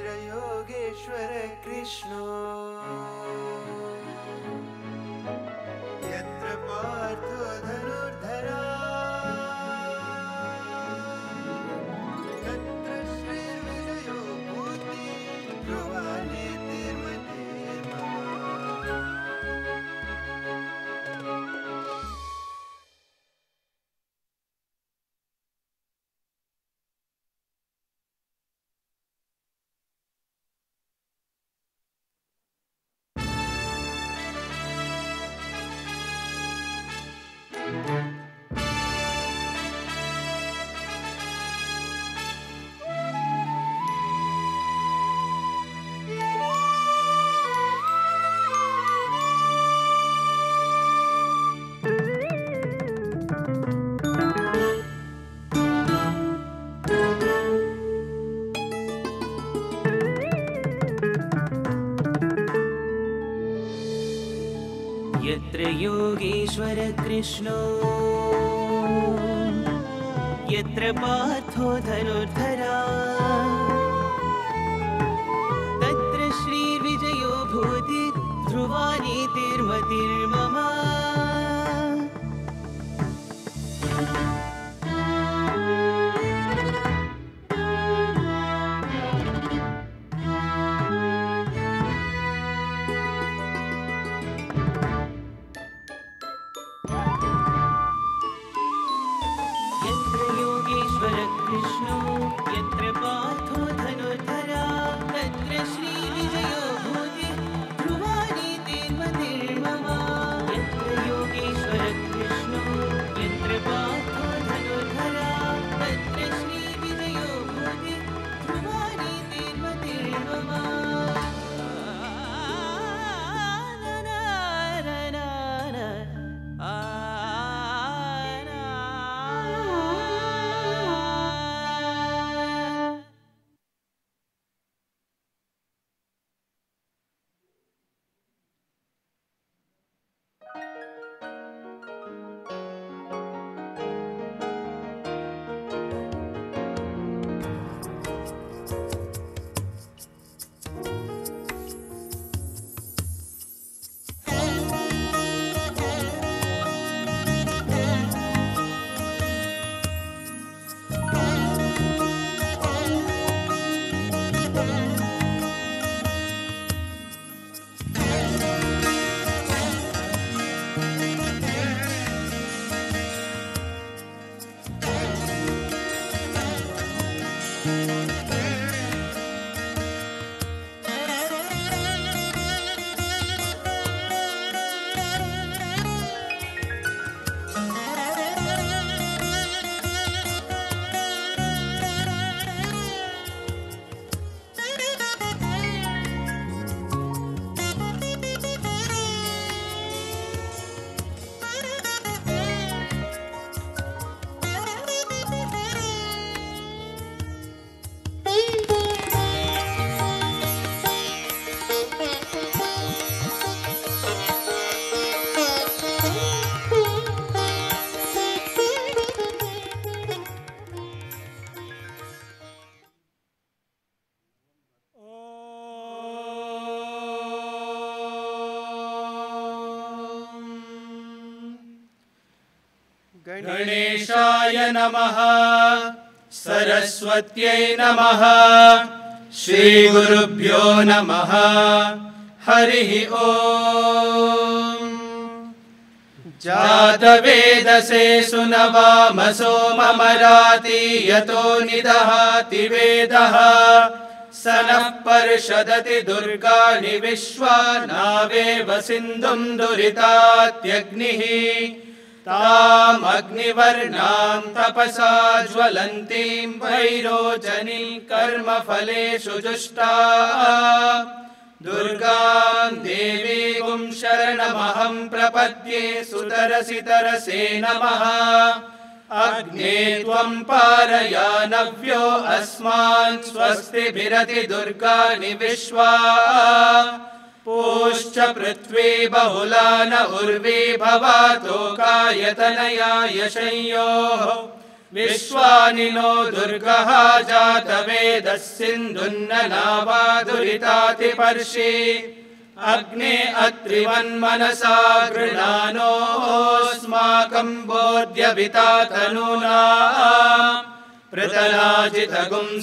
त्रयोगेश्वरे कृष्ण विष्णु यत्र पथो धनो गणेशाय नमः सरस्वत्यै नमः श्रीगुरुभ्यो नमः हरिः ओ जातवेदसे सुनवामसो मम राति यतो निदहाति वेदः स नः पर्षदति दुर्गाणि विश्वा नावेव सिन्धुम् दुरितात्यग्निः तामग्निवर्णाम् तपसा ज्वलन्तीम् वैरोचनी कर्मफलेषु जुष्टा दुर्गाम् देवीम् शरणमहम् प्रपद्ये सुतरसितरसे नमः अग्ने त्वम् पारया अस्मान् स्वस्ति भिरति विश्वा पूश्च पृथ्वी बहुला न भवातो भवतो कायतनयायशयोः विश्वानि नो दुर्गः जातवेदस्सिन्धुन्न नावा अग्ने अत्रिवन्मनसा गृणानोऽस्माकम् बोध्यभिता तनुना प्रतलाजि थगुम्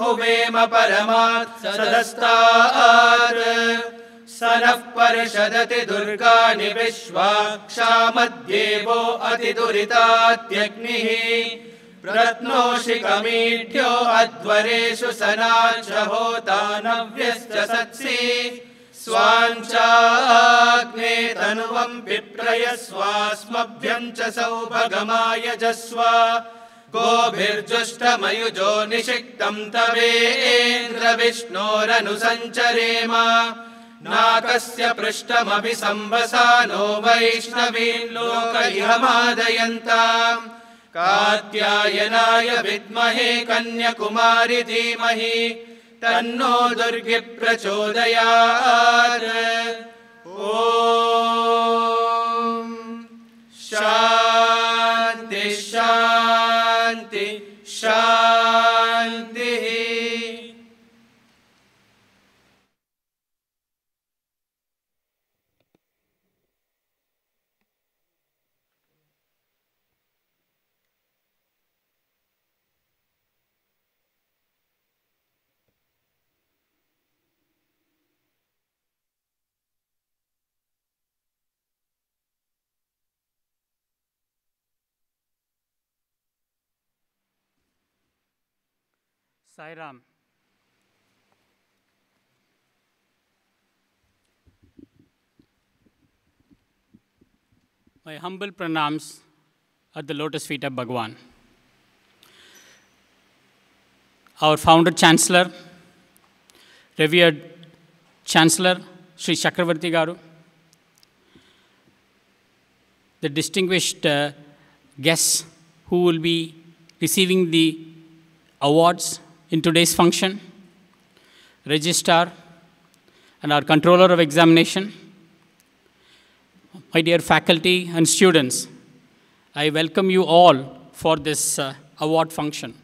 हुवेम परमात् हुवेम स नः परिषदति दुर्गाणि निश्वाक्षामध्येवो अतिदुरितात्यग्निः प्रत्नोषि कमीढ्यो अध्वरेषु सनाश हो स्वाञ्चाग्ने तनुवम् विप्रय स्वास्मभ्यम् च स जस्व गोभिर्जुष्टमयुजो निषिक्तम् तवेन्द्रविष्णोरनुसञ्चरेम नाकस्य पृष्टमपि सम्भसानो वैष्णवीं लोक कात्यायनाय विद्महे कन्यकुमारि धीमहि तन्नो दुर्गे शा Sairam. My humble pranams at the lotus feet of Bhagwan. Our founder chancellor, revered chancellor Sri Chakravarti Garu, the distinguished uh, guests who will be receiving the awards in today's function, registrar and our controller of examination, my dear faculty and students, I welcome you all for this uh, award function.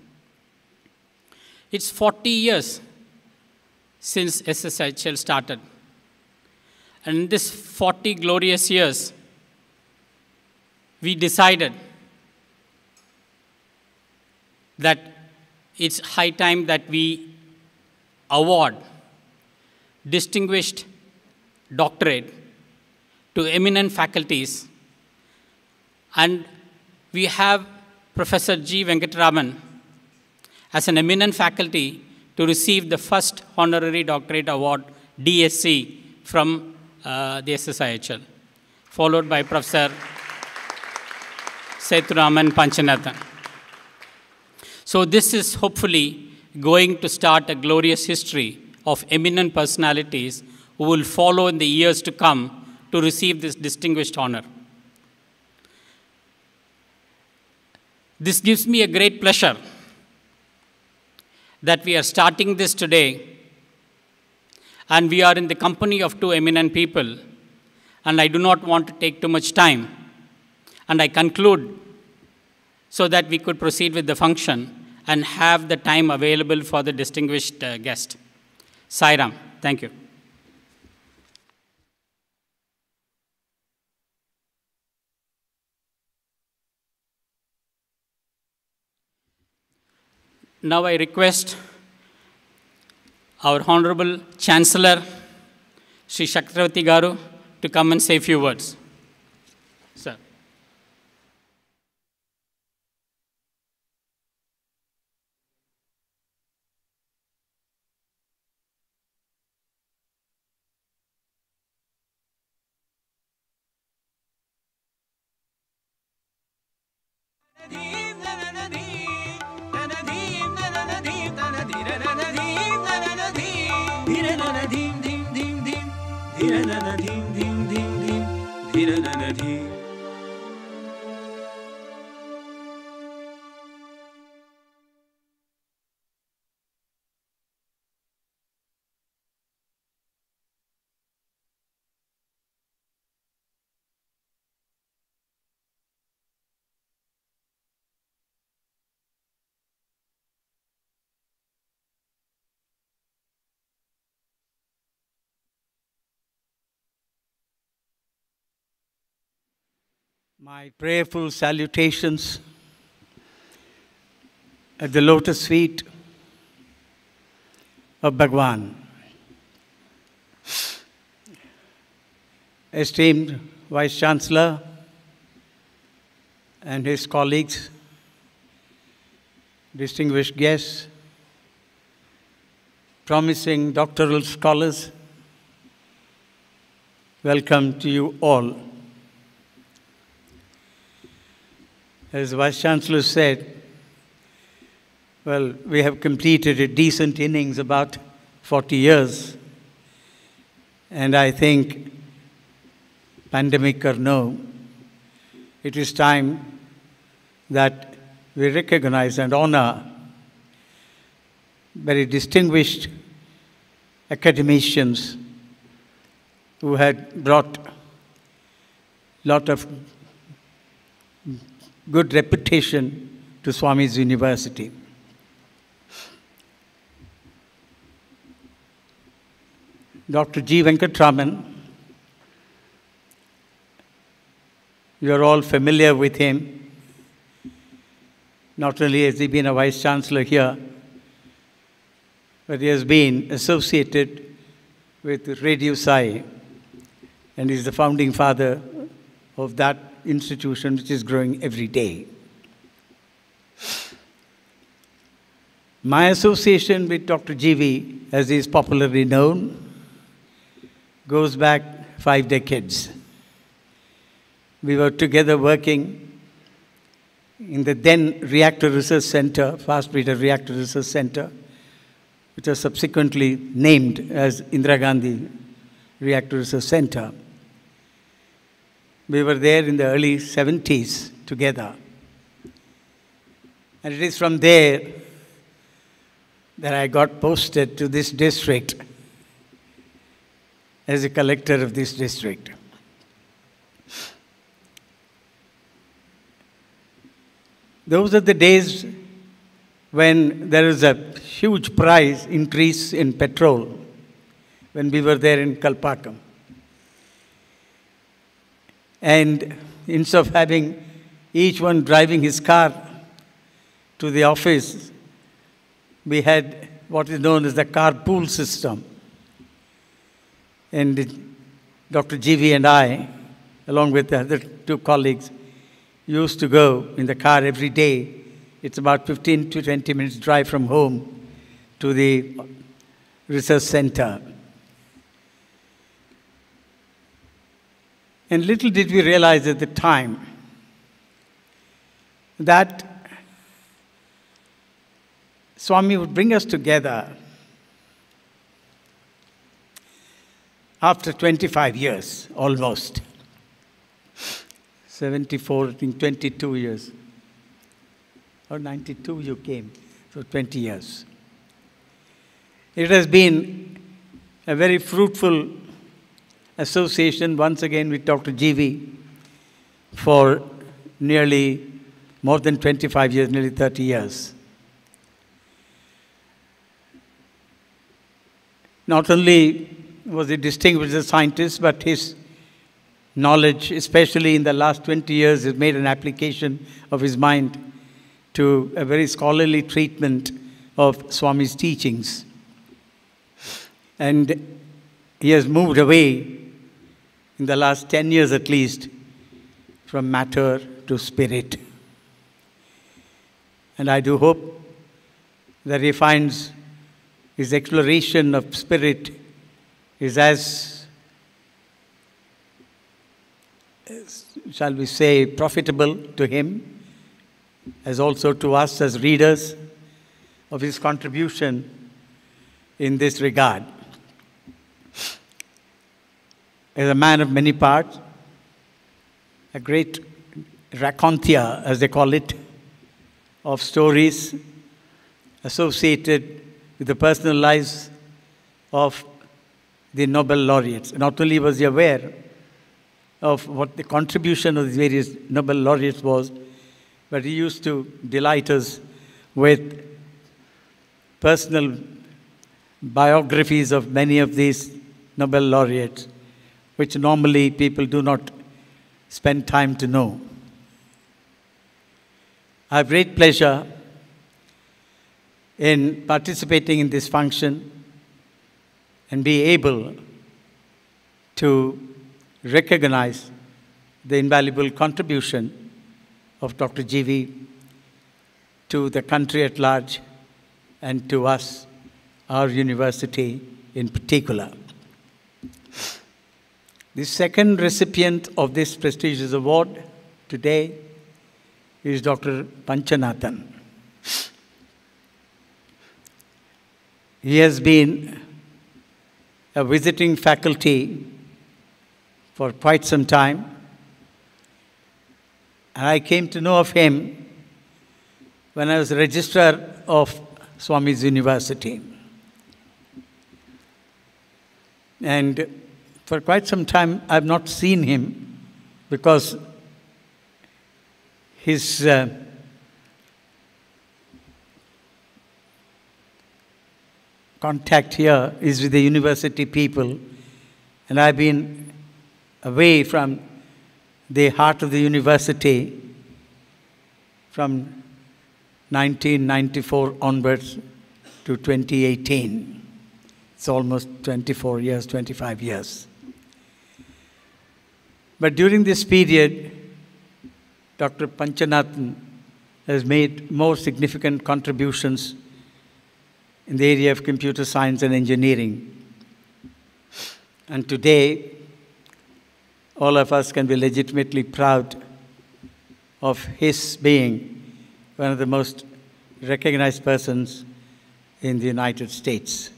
It's 40 years since SSHL started. And in these 40 glorious years, we decided that it's high time that we award distinguished doctorate to eminent faculties. And we have Professor G. Venkataraman as an eminent faculty to receive the first honorary doctorate award, DSC, from uh, the SSIHL, followed by Professor Sethuraman Panchanathan. So this is hopefully going to start a glorious history of eminent personalities who will follow in the years to come to receive this distinguished honor. This gives me a great pleasure that we are starting this today and we are in the company of two eminent people and I do not want to take too much time. And I conclude so that we could proceed with the function and have the time available for the distinguished uh, guest. Sairam, thank you. Now I request our Honorable Chancellor, Sri Chakravarti Garu, to come and say a few words. Dee-da-da-da-dee, dee-da-da-da-dee, dee-da-da-da-dee, dee-da-da-da-dee. my prayerful salutations at the lotus feet of Bhagwan. Esteemed Vice Chancellor and his colleagues, distinguished guests, promising doctoral scholars, welcome to you all. as Vice Chancellor said, well, we have completed a decent innings about 40 years. And I think, pandemic or no, it is time that we recognize and honor very distinguished academicians who had brought lot of good reputation to Swami's university. Dr. G. Venkatraman, you are all familiar with him. Not only has he been a vice chancellor here, but he has been associated with Radio Sai and is the founding father of that institution which is growing every day. My association with Dr. G.V., as he is popularly known, goes back five decades. We were together working in the then Reactor Research Center, Fast Breeder Reactor Research Center, which was subsequently named as Indira Gandhi Reactor Research Center. We were there in the early 70s together. And it is from there that I got posted to this district as a collector of this district. Those are the days when there is a huge price increase in petrol when we were there in Kalpakkam. And instead of having each one driving his car to the office, we had what is known as the carpool system. And Dr. G.V. and I, along with the other two colleagues, used to go in the car every day. It's about 15 to 20 minutes drive from home to the research center. And little did we realize at the time that Swami would bring us together after 25 years almost. 74, I think 22 years. Or 92 you came, so 20 years. It has been a very fruitful association once again with Dr. G.V. for nearly more than 25 years, nearly 30 years. Not only was he distinguished as a scientist, but his knowledge, especially in the last 20 years, has made an application of his mind to a very scholarly treatment of Swami's teachings. And he has moved away in the last 10 years at least, from matter to spirit. And I do hope that he finds his exploration of spirit is as, shall we say, profitable to him as also to us as readers of his contribution in this regard is a man of many parts, a great raconteur, as they call it, of stories associated with the personal lives of the Nobel laureates. Not only was he aware of what the contribution of the various Nobel laureates was, but he used to delight us with personal biographies of many of these Nobel laureates which normally people do not spend time to know. I have great pleasure in participating in this function and be able to recognize the invaluable contribution of Dr. G.V. to the country at large and to us, our university in particular. The second recipient of this prestigious award today is Dr. Panchanathan. He has been a visiting faculty for quite some time. And I came to know of him when I was registrar of Swami's University. And for quite some time, I've not seen him because his uh, contact here is with the university people, and I've been away from the heart of the university from 1994 onwards to 2018. It's almost 24 years, 25 years. But during this period, Dr. Panchanathan has made more significant contributions in the area of computer science and engineering. And today, all of us can be legitimately proud of his being one of the most recognized persons in the United States.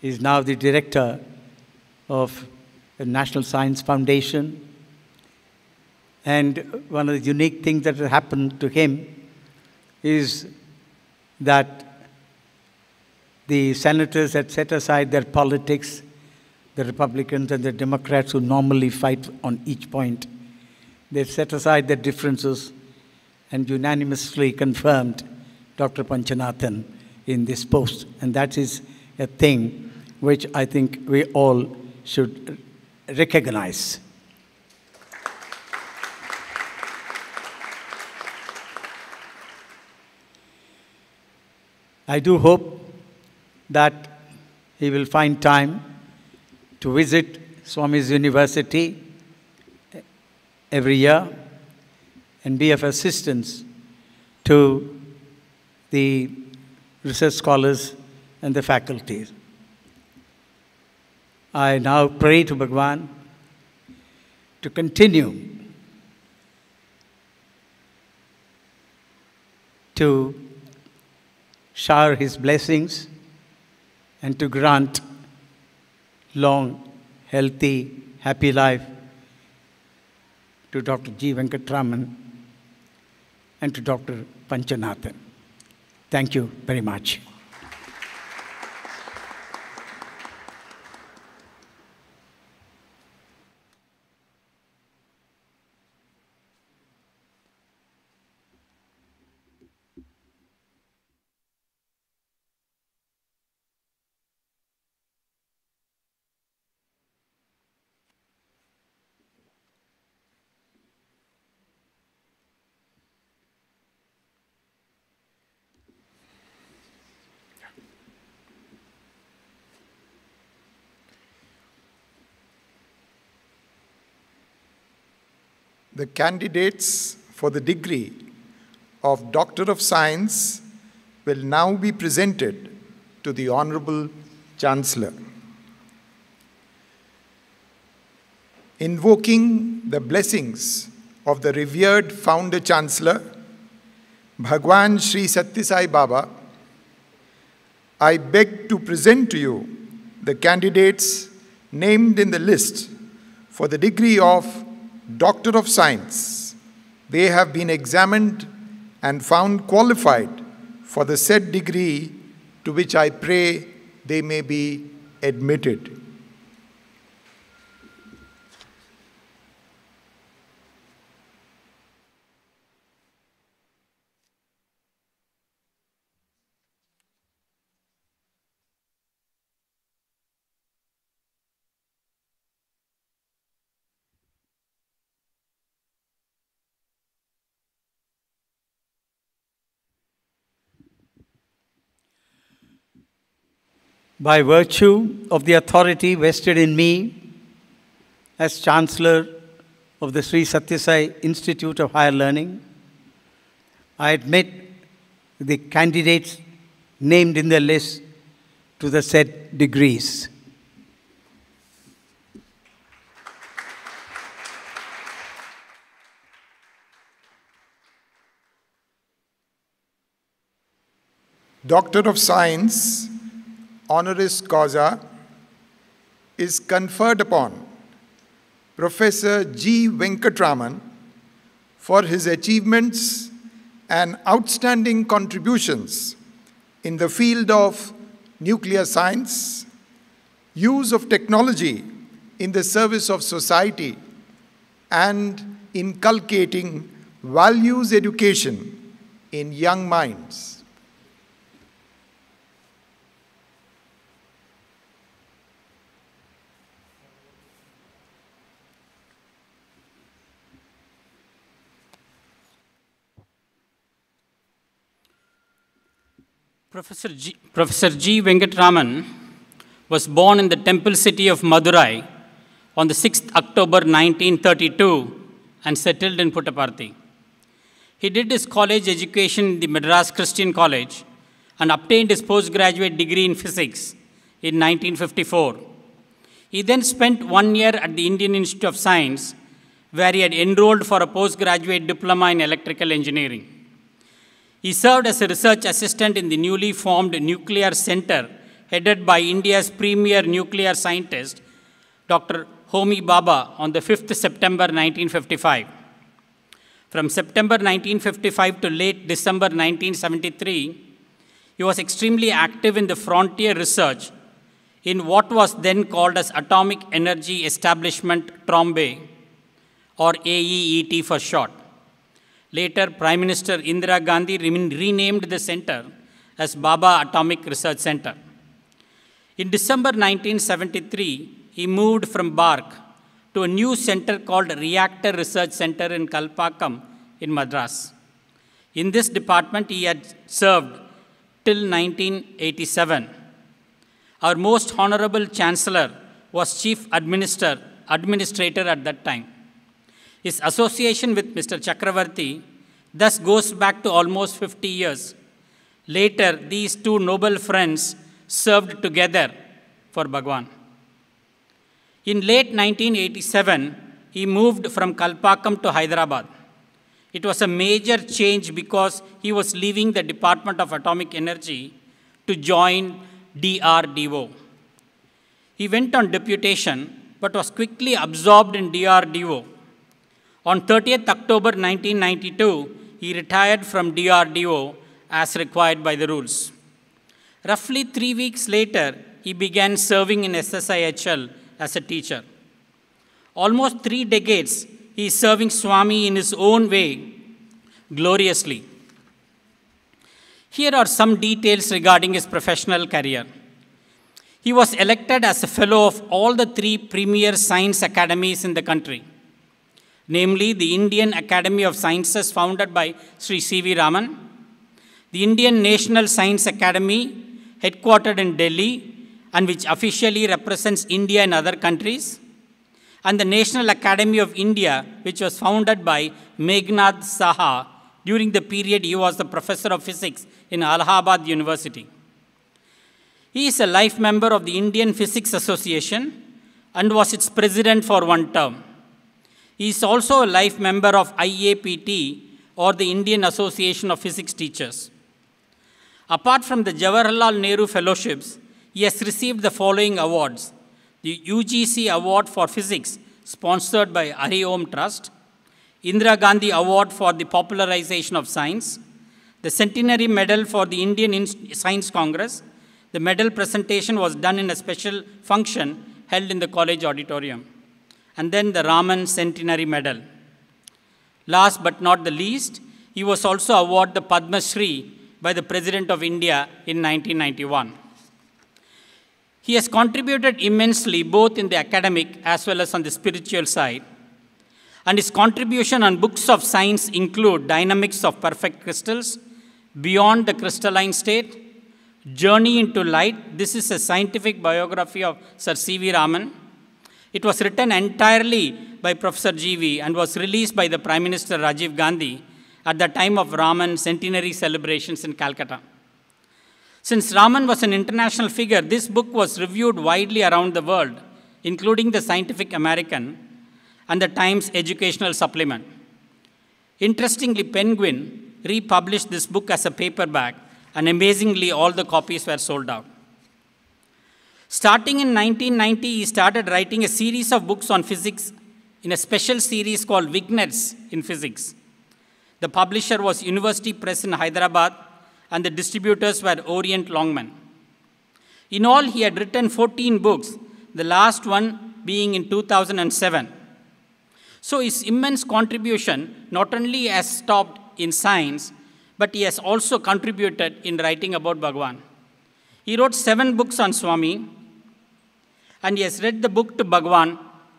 He is now the director of National Science Foundation. And one of the unique things that happened to him is that the senators had set aside their politics, the Republicans and the Democrats who normally fight on each point. They set aside their differences and unanimously confirmed Dr. Panchanathan in this post. And that is a thing which I think we all should recognize. I do hope that he will find time to visit Swami's University every year and be of assistance to the research scholars and the faculties. I now pray to Bhagwan to continue to shower his blessings and to grant long, healthy, happy life to Dr. G. Venkatraman and to Dr. Panchanathan. Thank you very much. the candidates for the degree of Doctor of Science will now be presented to the Honorable Chancellor. Invoking the blessings of the revered Founder Chancellor, Bhagwan Sri Satisai Baba, I beg to present to you the candidates named in the list for the degree of Doctor of Science, they have been examined and found qualified for the said degree to which I pray they may be admitted. by virtue of the authority vested in me as Chancellor of the Sri Satyasai Institute of Higher Learning, I admit the candidates named in the list to the said degrees. Doctor of Science honoris causa is conferred upon Professor G. Venkatraman for his achievements and outstanding contributions in the field of nuclear science, use of technology in the service of society, and inculcating values education in young minds. Professor G, Professor G. Venkatraman was born in the temple city of Madurai on the 6th October 1932 and settled in Puttaparthi. He did his college education in the Madras Christian College and obtained his postgraduate degree in physics in 1954. He then spent one year at the Indian Institute of Science where he had enrolled for a postgraduate diploma in electrical engineering. He served as a research assistant in the newly formed nuclear center headed by India's premier nuclear scientist, Dr. Homi Baba, on the 5th September 1955. From September 1955 to late December 1973, he was extremely active in the frontier research in what was then called as Atomic Energy Establishment Trombay, or AEET for short. Later, Prime Minister Indira Gandhi renamed the center as Baba Atomic Research Center. In December 1973, he moved from Bark to a new center called Reactor Research Center in Kalpakkam in Madras. In this department, he had served till 1987. Our most honorable chancellor was chief administrator, administrator at that time. His association with Mr. Chakravarti thus goes back to almost 50 years. Later, these two noble friends served together for Bhagwan. In late 1987, he moved from Kalpakkam to Hyderabad. It was a major change because he was leaving the Department of Atomic Energy to join DRDO. He went on deputation but was quickly absorbed in DRDO on 30th October 1992, he retired from DRDO as required by the rules. Roughly three weeks later, he began serving in SSIHL as a teacher. Almost three decades, he is serving Swami in his own way, gloriously. Here are some details regarding his professional career. He was elected as a fellow of all the three premier science academies in the country namely the Indian Academy of Sciences founded by Sri C.V. Raman, the Indian National Science Academy headquartered in Delhi and which officially represents India in other countries, and the National Academy of India, which was founded by Meghnad Saha during the period he was the professor of physics in Allahabad University. He is a life member of the Indian Physics Association and was its president for one term. He is also a life member of IAPT or the Indian Association of Physics Teachers. Apart from the Jawaharlal Nehru Fellowships, he has received the following awards. The UGC Award for Physics, sponsored by Ariom Trust, Indira Gandhi Award for the Popularization of Science, the Centenary Medal for the Indian in Science Congress. The medal presentation was done in a special function held in the college auditorium and then the Raman Centenary Medal. Last but not the least, he was also awarded the Padma Shri by the President of India in 1991. He has contributed immensely both in the academic as well as on the spiritual side. And his contribution on books of science include Dynamics of Perfect Crystals, Beyond the Crystalline State, Journey into Light. This is a scientific biography of Sir C.V. Raman. It was written entirely by Professor G.V. and was released by the Prime Minister Rajiv Gandhi at the time of Raman centenary celebrations in Calcutta. Since Raman was an international figure, this book was reviewed widely around the world, including the Scientific American and the Times Educational Supplement. Interestingly, Penguin republished this book as a paperback, and amazingly, all the copies were sold out. Starting in 1990, he started writing a series of books on physics in a special series called Vignettes in Physics. The publisher was University Press in Hyderabad, and the distributors were Orient Longman. In all, he had written 14 books, the last one being in 2007. So his immense contribution not only has stopped in science, but he has also contributed in writing about Bhagwan. He wrote seven books on Swami, and he has read the book to Bhagwan,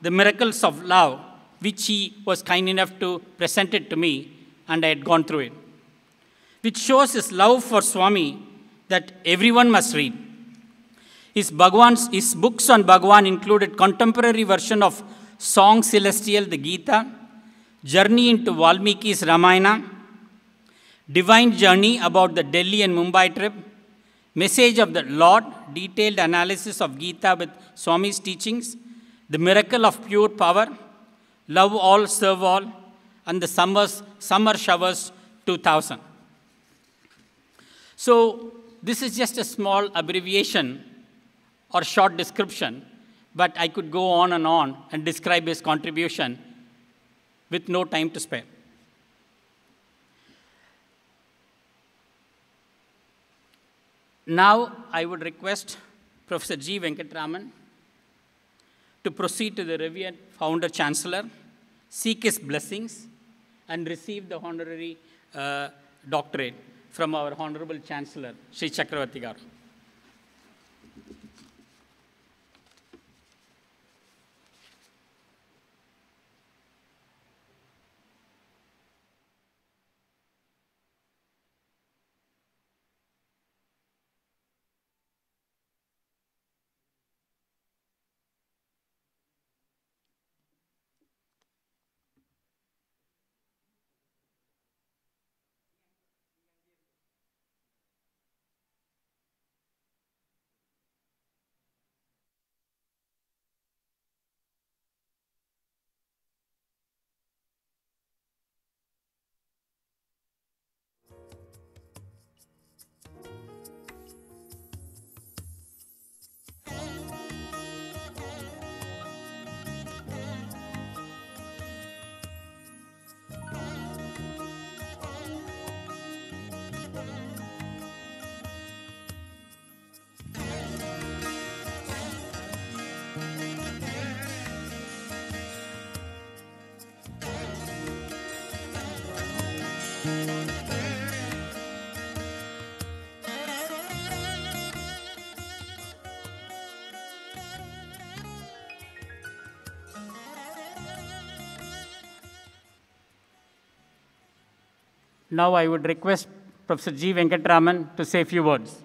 The Miracles of Love, which he was kind enough to present it to me, and I had gone through it, which shows his love for Swami that everyone must read. His, Bhagwan's, his books on Bhagwan included contemporary version of Song Celestial, the Gita, Journey into Valmiki's Ramayana, Divine Journey about the Delhi and Mumbai trip, Message of the Lord, detailed analysis of Gita with Swami's teachings, the miracle of pure power, love all, serve all, and the summers, summer showers 2000. So this is just a small abbreviation or short description, but I could go on and on and describe his contribution with no time to spare. Now I would request Professor G. Venkatraman to proceed to the revered founder chancellor, seek his blessings, and receive the honorary uh, doctorate from our honorable chancellor, Sri Chakravarti Garu. Now I would request Professor G. Venkatraman to say a few words.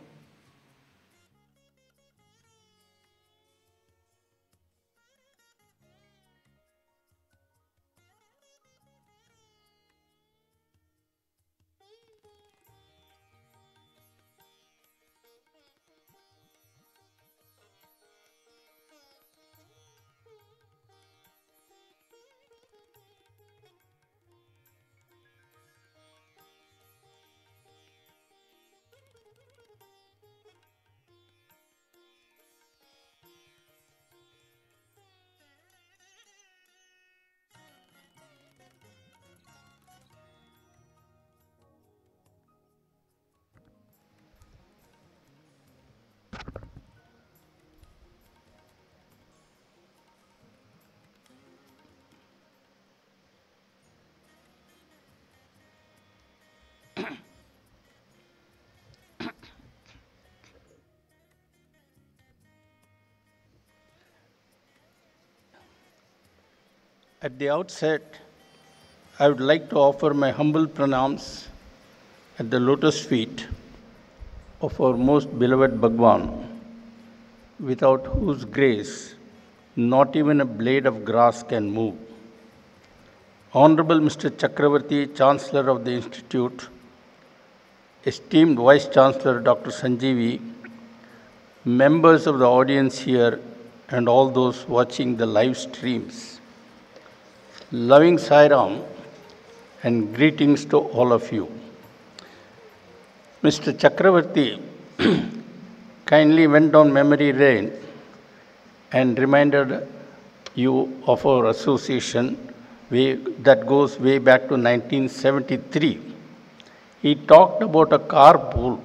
At the outset, I would like to offer my humble pranams at the lotus feet of our most beloved Bhagwan, without whose grace not even a blade of grass can move. Honorable Mr. Chakravarti, Chancellor of the Institute, esteemed Vice Chancellor Dr. Sanjeevi, members of the audience here, and all those watching the live streams. Loving Sairam and greetings to all of you. Mr. Chakravarti kindly went on memory lane and reminded you of our association way, that goes way back to 1973. He talked about a carpool.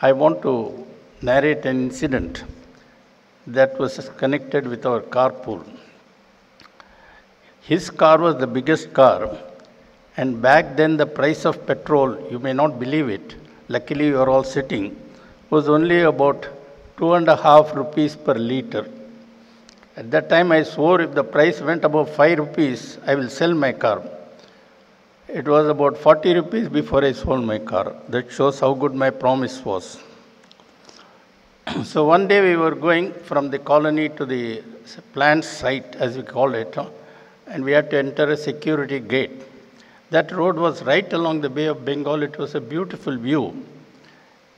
I want to narrate an incident that was connected with our carpool. His car was the biggest car, and back then the price of petrol, you may not believe it, luckily you are all sitting, was only about two and a half rupees per liter. At that time, I swore if the price went above five rupees, I will sell my car. It was about 40 rupees before I sold my car. That shows how good my promise was. so one day we were going from the colony to the plant site, as we call it and we had to enter a security gate. That road was right along the Bay of Bengal. It was a beautiful view.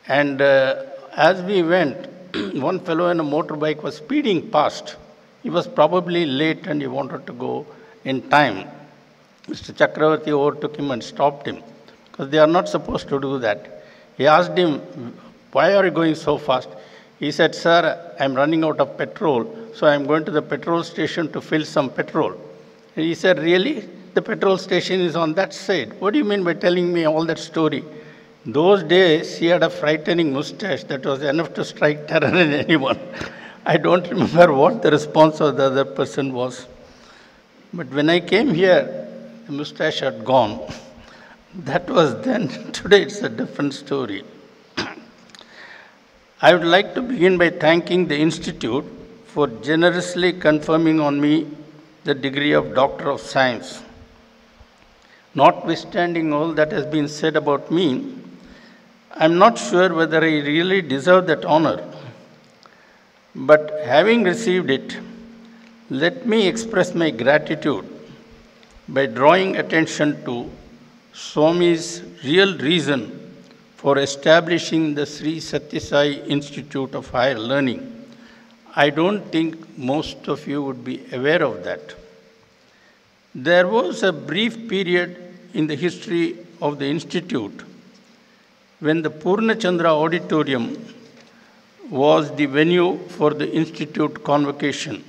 And uh, as we went, one fellow on a motorbike was speeding past. He was probably late and he wanted to go in time. Mr. Chakravarti overtook him and stopped him because they are not supposed to do that. He asked him, Why are you going so fast? He said, Sir, I'm running out of petrol, so I'm going to the petrol station to fill some petrol. He said, Really? The petrol station is on that side. What do you mean by telling me all that story? Those days, he had a frightening mustache that was enough to strike terror in anyone. I don't remember what the response of the other person was. But when I came here, the mustache had gone. That was then. Today, it's a different story. I would like to begin by thanking the Institute for generously confirming on me the degree of Doctor of Science. Notwithstanding all that has been said about me, I'm not sure whether I really deserve that honor. But having received it, let me express my gratitude by drawing attention to Swami's real reason for establishing the Sri Satisai Institute of Higher Learning. I don't think most of you would be aware of that. There was a brief period in the history of the Institute when the Purnachandra Auditorium was the venue for the Institute convocation.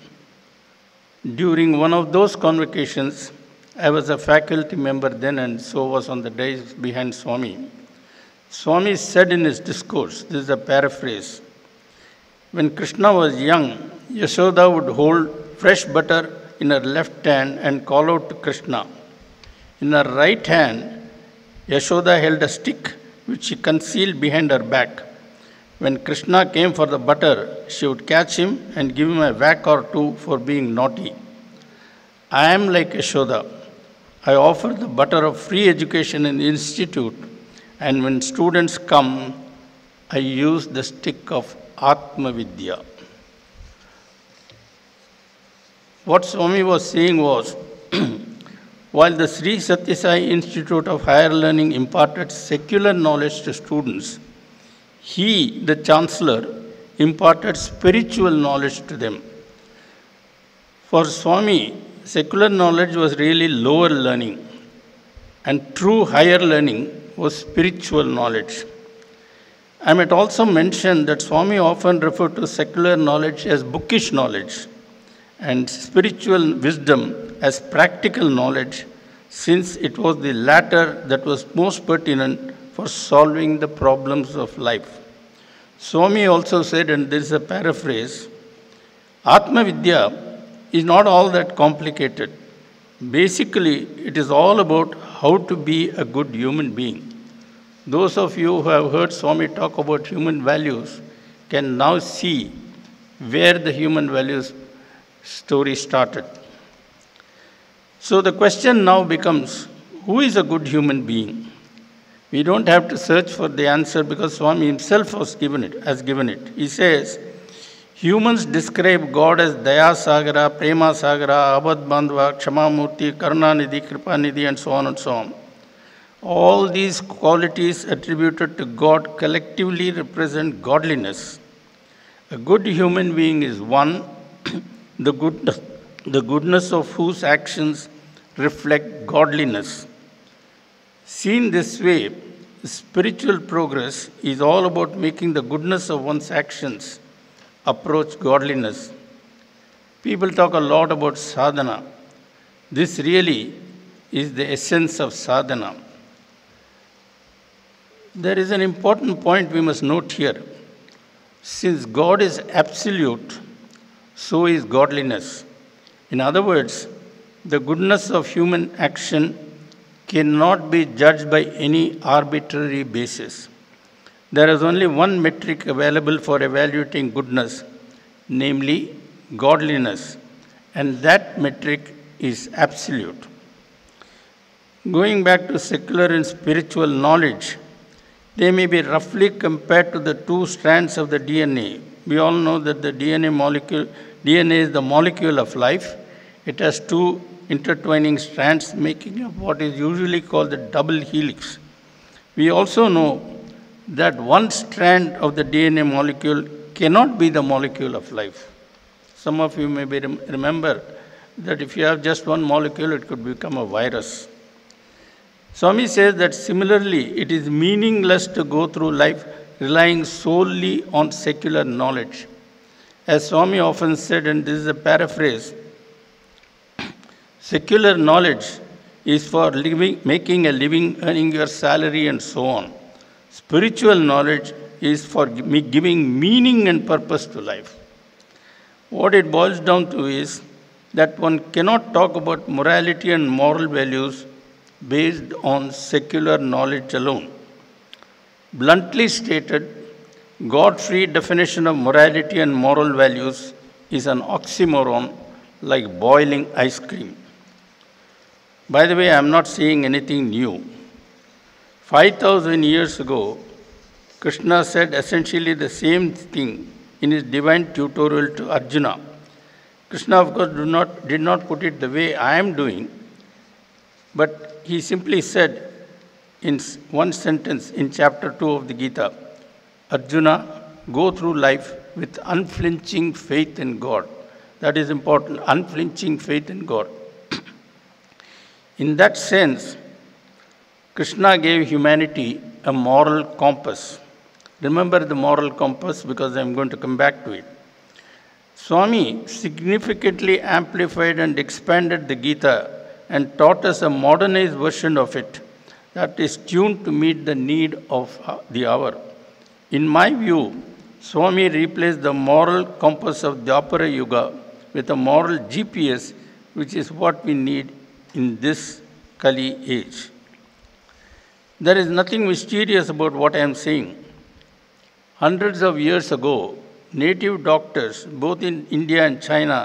During one of those convocations, I was a faculty member then and so was on the days behind Swami. Swami said in his discourse, this is a paraphrase, when Krishna was young, Yashoda would hold fresh butter in her left hand and call out to Krishna. In her right hand, Yashoda held a stick which she concealed behind her back. When Krishna came for the butter, she would catch him and give him a whack or two for being naughty. I am like Yashoda. I offer the butter of free education in institute, and when students come, I use the stick of Atmavidya. What Swami was saying was, while the Sri Satyasai Institute of Higher Learning imparted secular knowledge to students, he, the Chancellor, imparted spiritual knowledge to them. For Swami, secular knowledge was really lower learning, and true higher learning was spiritual knowledge. I might also mention that Swami often referred to secular knowledge as bookish knowledge and spiritual wisdom as practical knowledge, since it was the latter that was most pertinent for solving the problems of life. Swami also said, and this is a paraphrase Atma Vidya is not all that complicated. Basically, it is all about how to be a good human being. Those of you who have heard Swami talk about human values can now see where the human values story started. So the question now becomes who is a good human being? We don't have to search for the answer because Swami himself has given it. Has given it. He says, Humans describe God as Daya Sagara, Prema Sagara, Abad Bandhava, Kshamamurti, Kripa Kripanidhi, and so on and so on. All these qualities attributed to God collectively represent godliness. A good human being is one, the, goodness, the goodness of whose actions reflect godliness. Seen this way, spiritual progress is all about making the goodness of one's actions approach godliness. People talk a lot about sadhana. This really is the essence of sadhana. There is an important point we must note here. Since God is absolute, so is godliness. In other words, the goodness of human action cannot be judged by any arbitrary basis. There is only one metric available for evaluating goodness, namely godliness, and that metric is absolute. Going back to secular and spiritual knowledge, they may be roughly compared to the two strands of the DNA. We all know that the DNA molecule, DNA is the molecule of life. It has two intertwining strands making up what is usually called the double helix. We also know that one strand of the DNA molecule cannot be the molecule of life. Some of you may be rem remember that if you have just one molecule, it could become a virus. Swami says that similarly, it is meaningless to go through life relying solely on secular knowledge. As Swami often said, and this is a paraphrase, secular knowledge is for living, making a living, earning your salary, and so on. Spiritual knowledge is for giving meaning and purpose to life. What it boils down to is that one cannot talk about morality and moral values based on secular knowledge alone. Bluntly stated, God-free definition of morality and moral values is an oxymoron like boiling ice cream. By the way, I am not saying anything new. 5000 years ago, Krishna said essentially the same thing in his divine tutorial to Arjuna. Krishna, of course, did not, did not put it the way I am doing, but he simply said in one sentence in chapter 2 of the Gita Arjuna, go through life with unflinching faith in God. That is important, unflinching faith in God. in that sense, Krishna gave humanity a moral compass. Remember the moral compass because I'm going to come back to it. Swami significantly amplified and expanded the Gita and taught us a modernized version of it that is tuned to meet the need of uh, the hour. In my view, Swami replaced the moral compass of Dwapara Yuga with a moral GPS, which is what we need in this Kali age. There is nothing mysterious about what I am saying. Hundreds of years ago, native doctors, both in India and China,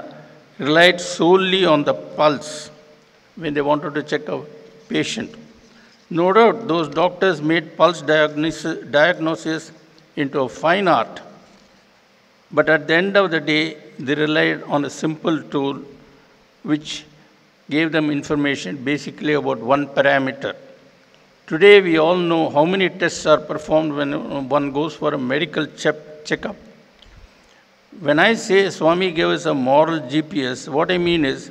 relied solely on the pulse when they wanted to check a patient. No doubt those doctors made pulse diagnosis, into a fine art, but at the end of the day, they relied on a simple tool which gave them information basically about one parameter. Today, we all know how many tests are performed when one goes for a medical check checkup. When I say Swami gave us a moral GPS, what I mean is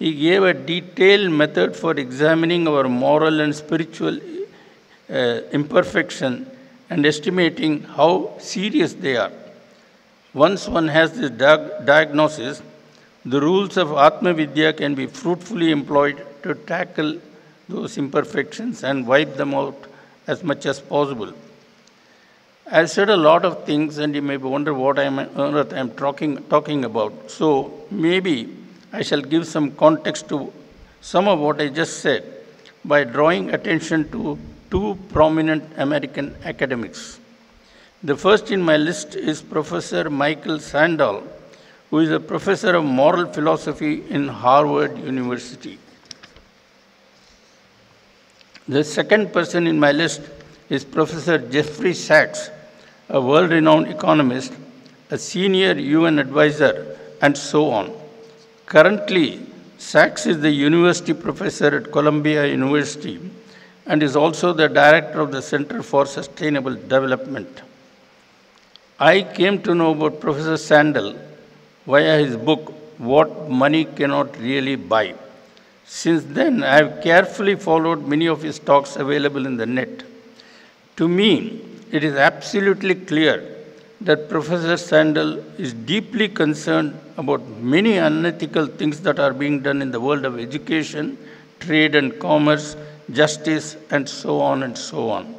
he gave a detailed method for examining our moral and spiritual uh, imperfection and estimating how serious they are. Once one has this diag diagnosis, the rules of Atma Vidya can be fruitfully employed to tackle those imperfections and wipe them out as much as possible. I said a lot of things and you may wonder what I'm, on earth I'm talking, talking about. So maybe I shall give some context to some of what I just said by drawing attention to two prominent American academics. The first in my list is Professor Michael Sandel, who is a professor of moral philosophy in Harvard University. The second person in my list is Professor Jeffrey Sachs, a world-renowned economist, a senior UN advisor, and so on. Currently, Sachs is the university professor at Columbia University and is also the director of the Center for Sustainable Development. I came to know about Professor Sandel via his book, What Money Cannot Really Buy. Since then, I have carefully followed many of his talks available in the net. To me, it is absolutely clear that Professor Sandel is deeply concerned about many unethical things that are being done in the world of education, trade and commerce, justice, and so on and so on.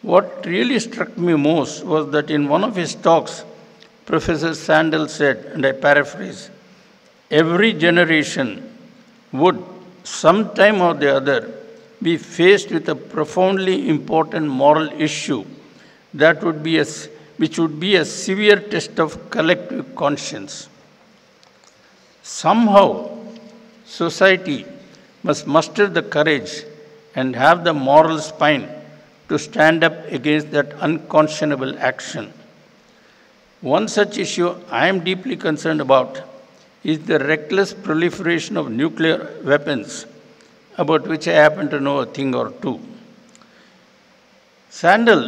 What really struck me most was that in one of his talks, Professor Sandel said, and I paraphrase, every generation would, sometime or the other, be faced with a profoundly important moral issue that would be a which would be a severe test of collective conscience. Somehow, society must muster the courage and have the moral spine to stand up against that unconscionable action. One such issue I am deeply concerned about is the reckless proliferation of nuclear weapons, about which I happen to know a thing or two. Sandal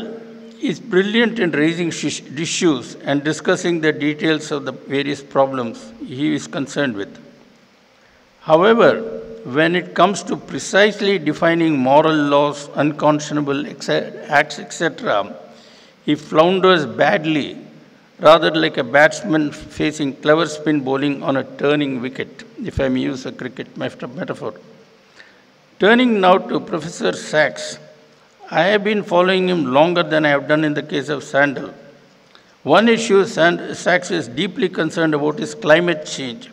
is brilliant in raising issues and discussing the details of the various problems he is concerned with. However, when it comes to precisely defining moral laws, unconscionable acts, etc., he flounders badly, rather like a batsman facing clever spin bowling on a turning wicket, if I may use a cricket metaphor. Turning now to Professor Sachs, I have been following him longer than I have done in the case of sandal. One issue Sand- Sachs is deeply concerned about is climate change.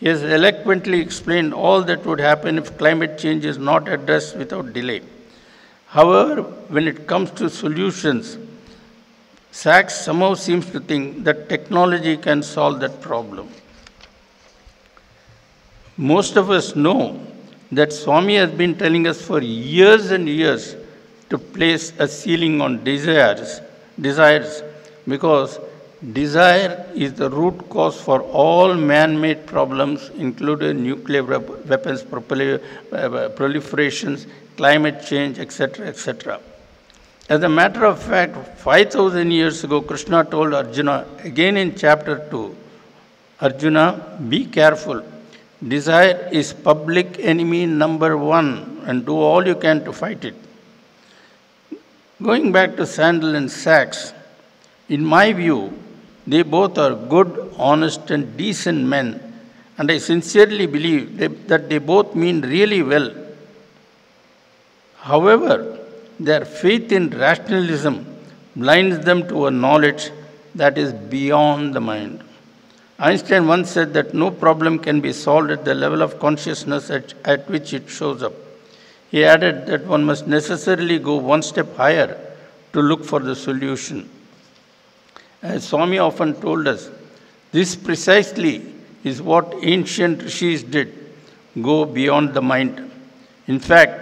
He has eloquently explained all that would happen if climate change is not addressed without delay. However, when it comes to solutions, Sachs somehow seems to think that technology can solve that problem. Most of us know that Swami has been telling us for years and years to place a ceiling on desires, desires because desire is the root cause for all man-made problems, including nuclear weapons uh, uh, proliferations, climate change, etc., etc. As a matter of fact, 5,000 years ago, Krishna told Arjuna, again in chapter 2, Arjuna, be careful. Desire is public enemy number one and do all you can to fight it. Going back to Sandel and Sachs, in my view, they both are good, honest, and decent men, and I sincerely believe they, that they both mean really well. However, their faith in rationalism blinds them to a knowledge that is beyond the mind. Einstein once said that no problem can be solved at the level of consciousness at, at which it shows up. He added that one must necessarily go one step higher to look for the solution. As Swami often told us, this precisely is what ancient rishis did go beyond the mind. In fact,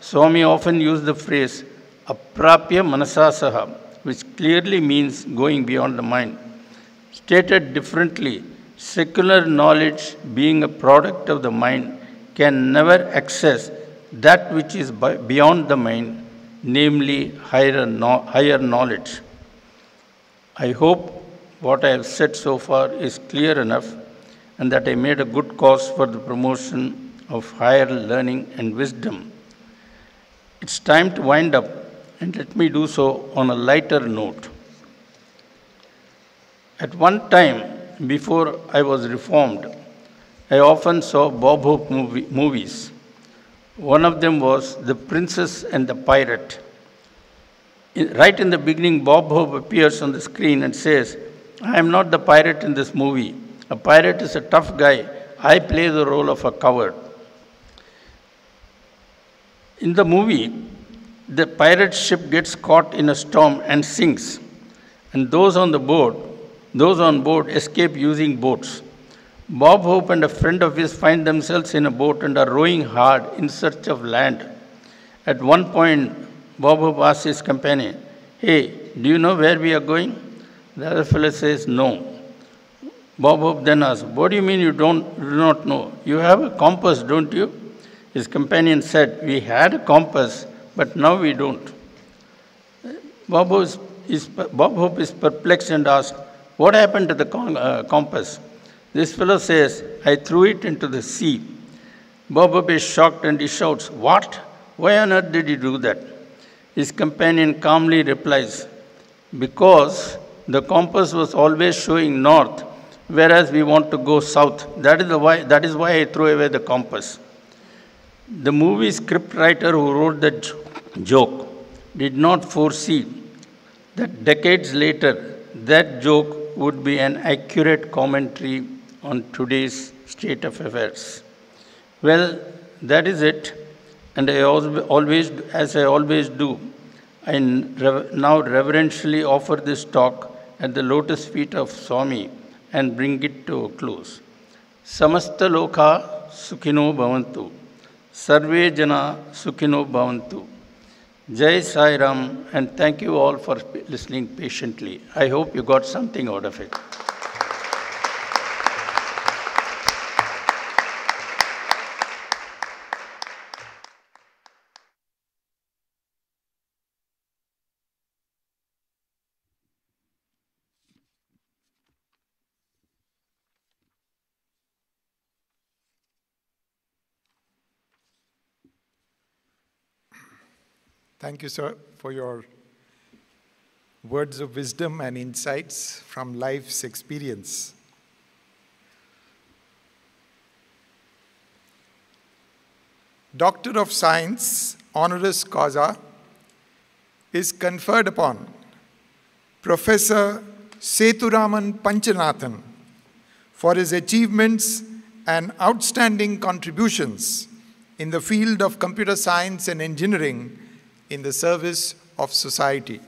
Swami often used the phrase aprapya manasasaha, which clearly means going beyond the mind. Stated differently, secular knowledge being a product of the mind can never access that which is beyond the mind, namely higher, no higher knowledge. I hope what I have said so far is clear enough and that I made a good cause for the promotion of higher learning and wisdom. It's time to wind up and let me do so on a lighter note. At one time, before I was reformed, I often saw Bob Hope movie, movies. One of them was The Princess and the Pirate. In, right in the beginning, Bob Hope appears on the screen and says, I am not the pirate in this movie. A pirate is a tough guy. I play the role of a coward. In the movie, the pirate ship gets caught in a storm and sinks, and those on the board, those on board escape using boats. Bob Hope and a friend of his find themselves in a boat and are rowing hard in search of land. At one point, Bob Hope asks his companion, Hey, do you know where we are going? The other fellow says, No. Bob Hope then asks, What do you mean you don't do not know? You have a compass, don't you? His companion said, We had a compass, but now we don't. Bob Hope is, is, Bob Hope is perplexed and asks, What happened to the com uh, compass? This fellow says, I threw it into the sea. Bobo is shocked and he shouts, What? Why on earth did you do that? His companion calmly replies, Because the compass was always showing north, whereas we want to go south. That is, the why, that is why I threw away the compass. The movie scriptwriter who wrote that joke did not foresee that decades later, that joke would be an accurate commentary on today's state of affairs? Well, that is it. And I always, as I always do, I now reverentially offer this talk at the lotus feet of Swami and bring it to a close. Samasta loka sukhino bhavantu. Sarve jana sukhino bhavantu. Jai Sai Ram and thank you all for listening patiently. I hope you got something out of it. Thank you, sir, for your words of wisdom and insights from life's experience. Doctor of Science, honoris causa, is conferred upon Professor Seturaman Panchanathan for his achievements and outstanding contributions in the field of computer science and engineering in the service of society.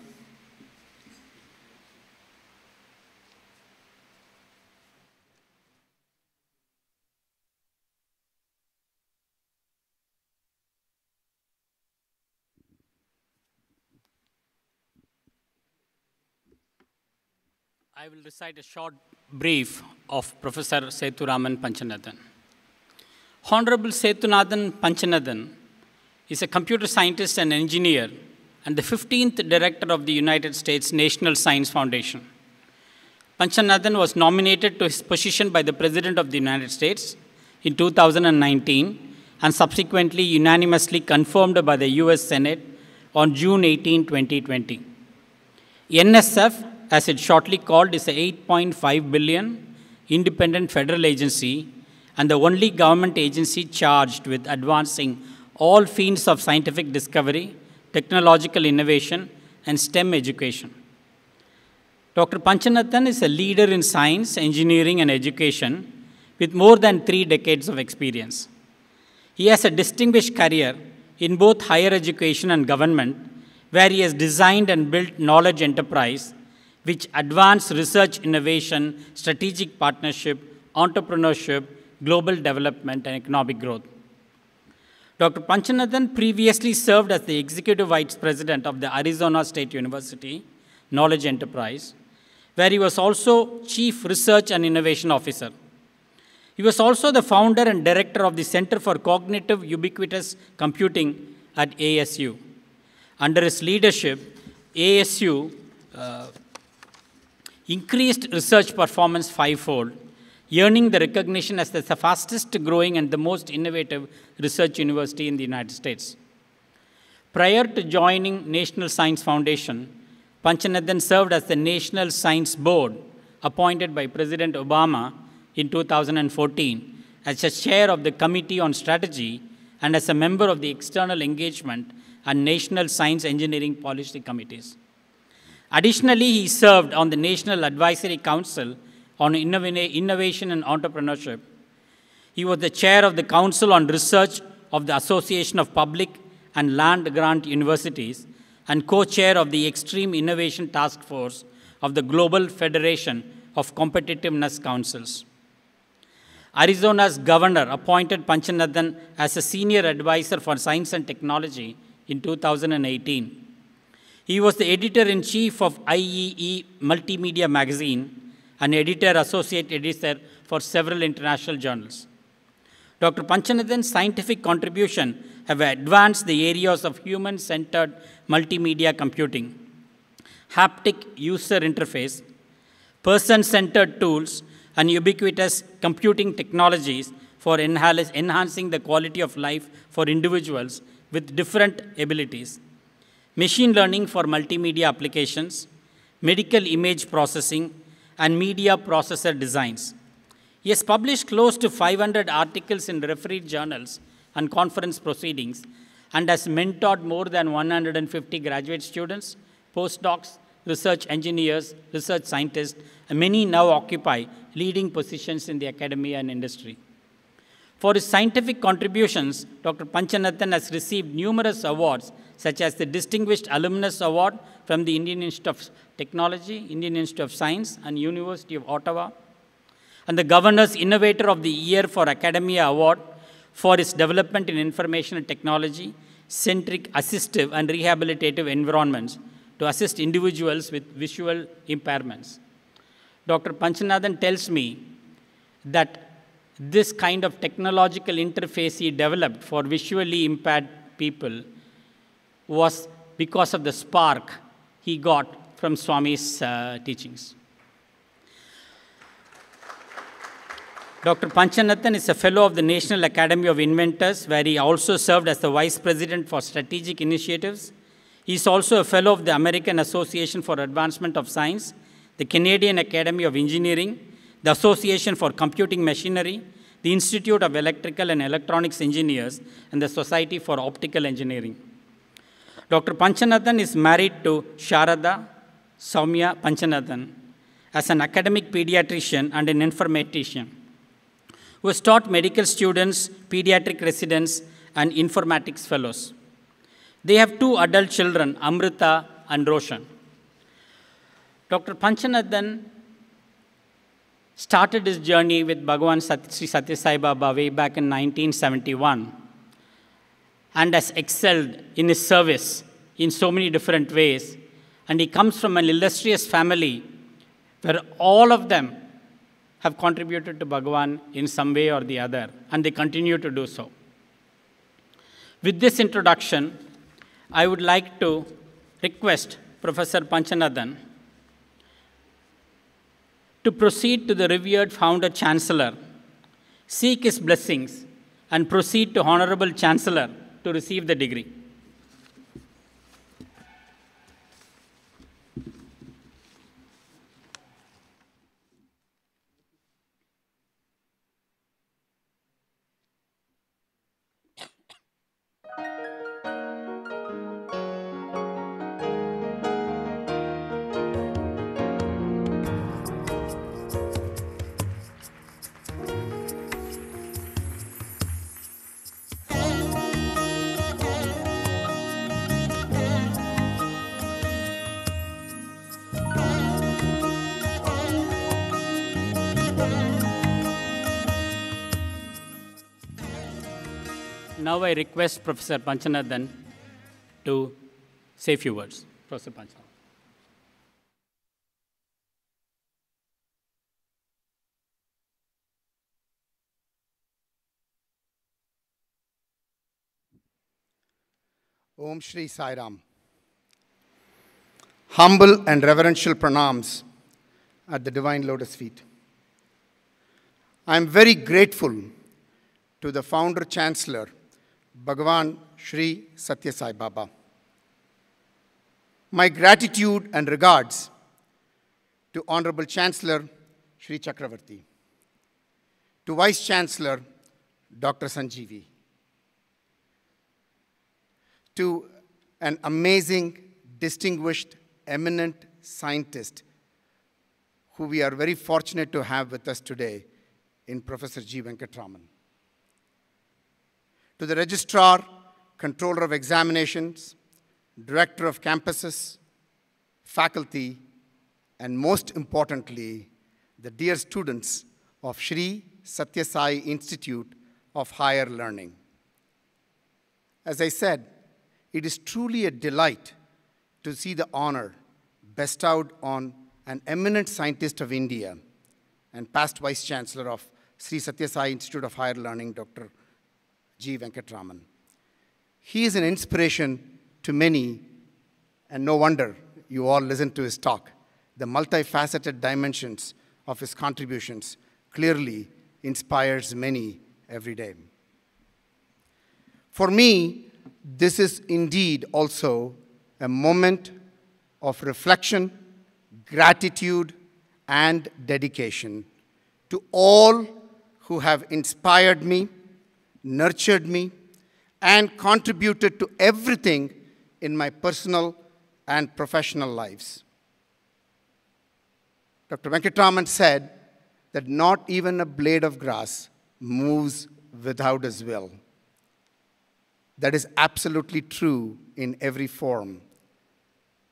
I will recite a short brief of Professor Sethuraman Panchanathan. Honorable Sethurathan Panchanathan is a computer scientist and engineer and the 15th director of the United States National Science Foundation. Panchanathan was nominated to his position by the President of the United States in 2019 and subsequently unanimously confirmed by the US Senate on June 18, 2020. NSF, as it's shortly called, is a 8.5 billion independent federal agency and the only government agency charged with advancing all fields of scientific discovery, technological innovation, and STEM education. Dr. Panchanathan is a leader in science, engineering, and education with more than three decades of experience. He has a distinguished career in both higher education and government, where he has designed and built knowledge enterprise which advance research, innovation, strategic partnership, entrepreneurship, global development, and economic growth. Dr. Panchanathan previously served as the Executive Vice President of the Arizona State University Knowledge Enterprise, where he was also Chief Research and Innovation Officer. He was also the founder and director of the Center for Cognitive Ubiquitous Computing at ASU. Under his leadership, ASU uh, increased research performance fivefold earning the recognition as the fastest growing and the most innovative research university in the United States. Prior to joining National Science Foundation, Panchanathan served as the National Science Board appointed by President Obama in 2014 as a chair of the Committee on Strategy and as a member of the External Engagement and National Science Engineering Policy Committees. Additionally, he served on the National Advisory Council on innovation and entrepreneurship. He was the chair of the Council on Research of the Association of Public and Land Grant Universities and co-chair of the Extreme Innovation Task Force of the Global Federation of Competitiveness Councils. Arizona's governor appointed Panchanathan as a senior advisor for science and technology in 2018. He was the editor-in-chief of IEE Multimedia Magazine an editor associate editor for several international journals. Dr. Panchanathan's scientific contribution have advanced the areas of human-centered multimedia computing, haptic user interface, person-centered tools, and ubiquitous computing technologies for enhancing the quality of life for individuals with different abilities. Machine learning for multimedia applications, medical image processing, and media processor designs. He has published close to 500 articles in refereed journals and conference proceedings and has mentored more than 150 graduate students, postdocs, research engineers, research scientists, and many now occupy leading positions in the academia and industry. For his scientific contributions, Dr. Panchanathan has received numerous awards, such as the Distinguished Alumnus Award from the Indian Institute of Technology, Indian Institute of Science, and University of Ottawa, and the Governor's Innovator of the Year for Academia Award for his development in information technology, centric assistive and rehabilitative environments to assist individuals with visual impairments. Dr. Panchanathan tells me that this kind of technological interface he developed for visually impaired people was because of the spark he got from Swami's uh, teachings. Dr. Panchanathan is a fellow of the National Academy of Inventors, where he also served as the Vice President for Strategic Initiatives. He is also a fellow of the American Association for Advancement of Science, the Canadian Academy of Engineering, the Association for Computing Machinery, the Institute of Electrical and Electronics Engineers, and the Society for Optical Engineering. Dr. Panchanathan is married to Sharada Soumya Panchanathan as an academic pediatrician and an informatician who has taught medical students, pediatric residents, and informatics fellows. They have two adult children, Amrita and Roshan. Dr. Panchanathan started his journey with Bhagavan Sat Sri Satya Sai Baba way back in 1971 and has excelled in his service in so many different ways. And he comes from an illustrious family where all of them have contributed to Bhagavan in some way or the other, and they continue to do so. With this introduction, I would like to request Professor Panchanathan to proceed to the revered founder chancellor, seek his blessings, and proceed to Honorable Chancellor to receive the degree. now I request Professor Panchanathan to say a few words. Professor Panchanathan. Om Shri Sai Ram. Humble and reverential pranams at the Divine Lotus feet. I am very grateful to the founder chancellor Bhagavan Sri Satya Sai Baba. My gratitude and regards to Honorable Chancellor Sri Chakravarti, to Vice Chancellor Dr. Sanjeevi, to an amazing, distinguished, eminent scientist who we are very fortunate to have with us today in Professor G. Venkatraman to the registrar, controller of examinations, director of campuses, faculty, and most importantly, the dear students of Sri Satyasai Sai Institute of Higher Learning. As I said, it is truly a delight to see the honor bestowed on an eminent scientist of India and past Vice Chancellor of Sri Satyasai Sai Institute of Higher Learning, Dr. G. Venkatraman. He is an inspiration to many, and no wonder you all listened to his talk. The multifaceted dimensions of his contributions clearly inspires many every day. For me, this is indeed also a moment of reflection, gratitude, and dedication to all who have inspired me nurtured me, and contributed to everything in my personal and professional lives. Dr. Venkatraman said that not even a blade of grass moves without his will. That is absolutely true in every form.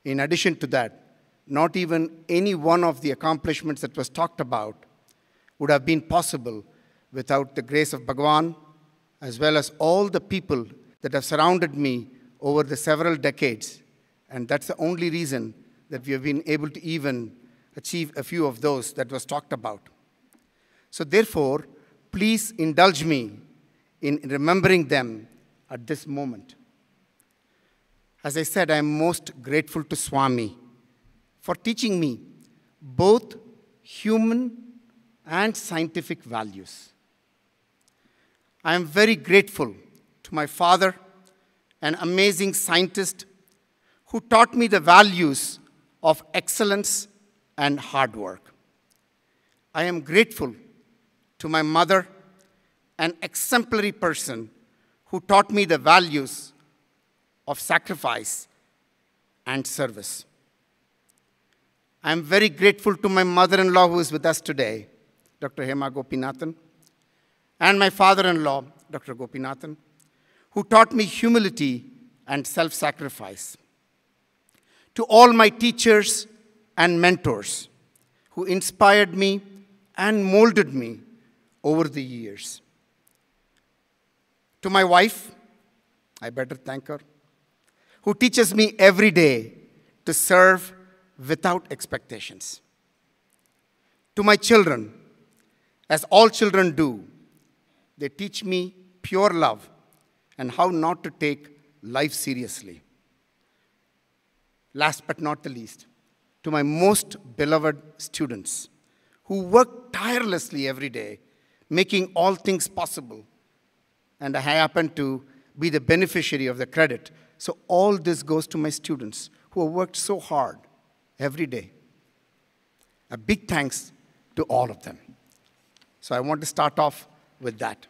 In addition to that, not even any one of the accomplishments that was talked about would have been possible without the grace of Bhagwan as well as all the people that have surrounded me over the several decades. And that's the only reason that we have been able to even achieve a few of those that was talked about. So therefore, please indulge me in remembering them at this moment. As I said, I am most grateful to Swami for teaching me both human and scientific values. I am very grateful to my father, an amazing scientist who taught me the values of excellence and hard work. I am grateful to my mother, an exemplary person who taught me the values of sacrifice and service. I am very grateful to my mother-in-law who is with us today, Dr. Hema Gopinathan, and my father-in-law, Dr. Gopinathan, who taught me humility and self-sacrifice. To all my teachers and mentors who inspired me and molded me over the years. To my wife, I better thank her, who teaches me every day to serve without expectations. To my children, as all children do, they teach me pure love and how not to take life seriously. Last but not the least, to my most beloved students who work tirelessly every day, making all things possible. And I happen to be the beneficiary of the credit. So all this goes to my students who have worked so hard every day. A big thanks to all of them. So I want to start off with that.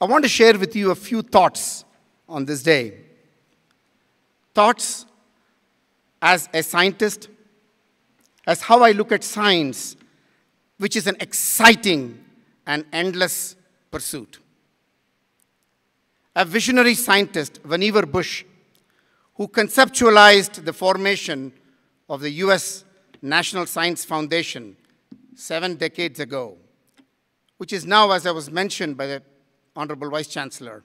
I want to share with you a few thoughts on this day. Thoughts as a scientist, as how I look at science, which is an exciting and endless pursuit. A visionary scientist, Vannevar Bush, who conceptualized the formation of the US National Science Foundation seven decades ago, which is now, as I was mentioned by the Honorable Vice Chancellor,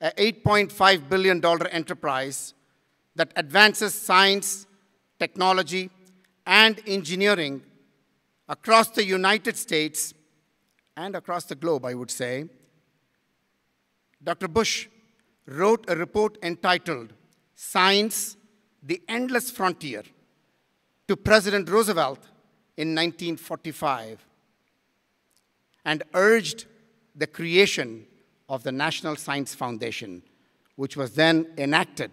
an $8.5 billion enterprise that advances science, technology, and engineering across the United States and across the globe, I would say, Dr. Bush wrote a report entitled Science, the Endless Frontier to President Roosevelt in 1945 and urged the creation of the National Science Foundation, which was then enacted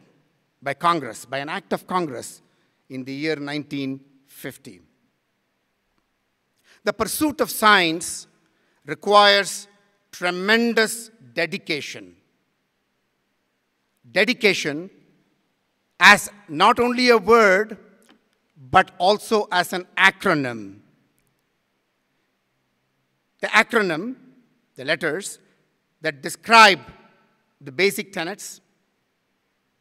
by Congress, by an act of Congress in the year 1950. The pursuit of science requires tremendous dedication. Dedication as not only a word, but also as an acronym the acronym, the letters, that describe the basic tenets,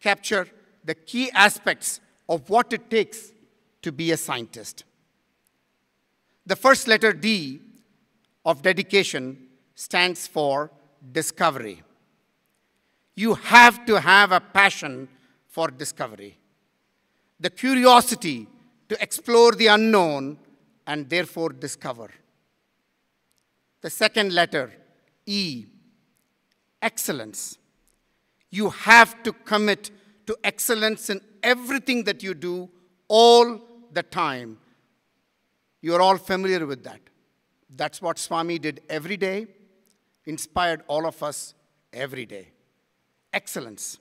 capture the key aspects of what it takes to be a scientist. The first letter D of dedication stands for discovery. You have to have a passion for discovery, the curiosity to explore the unknown and therefore discover. The second letter, E, excellence. You have to commit to excellence in everything that you do all the time. You're all familiar with that. That's what Swami did every day, inspired all of us every day. Excellence.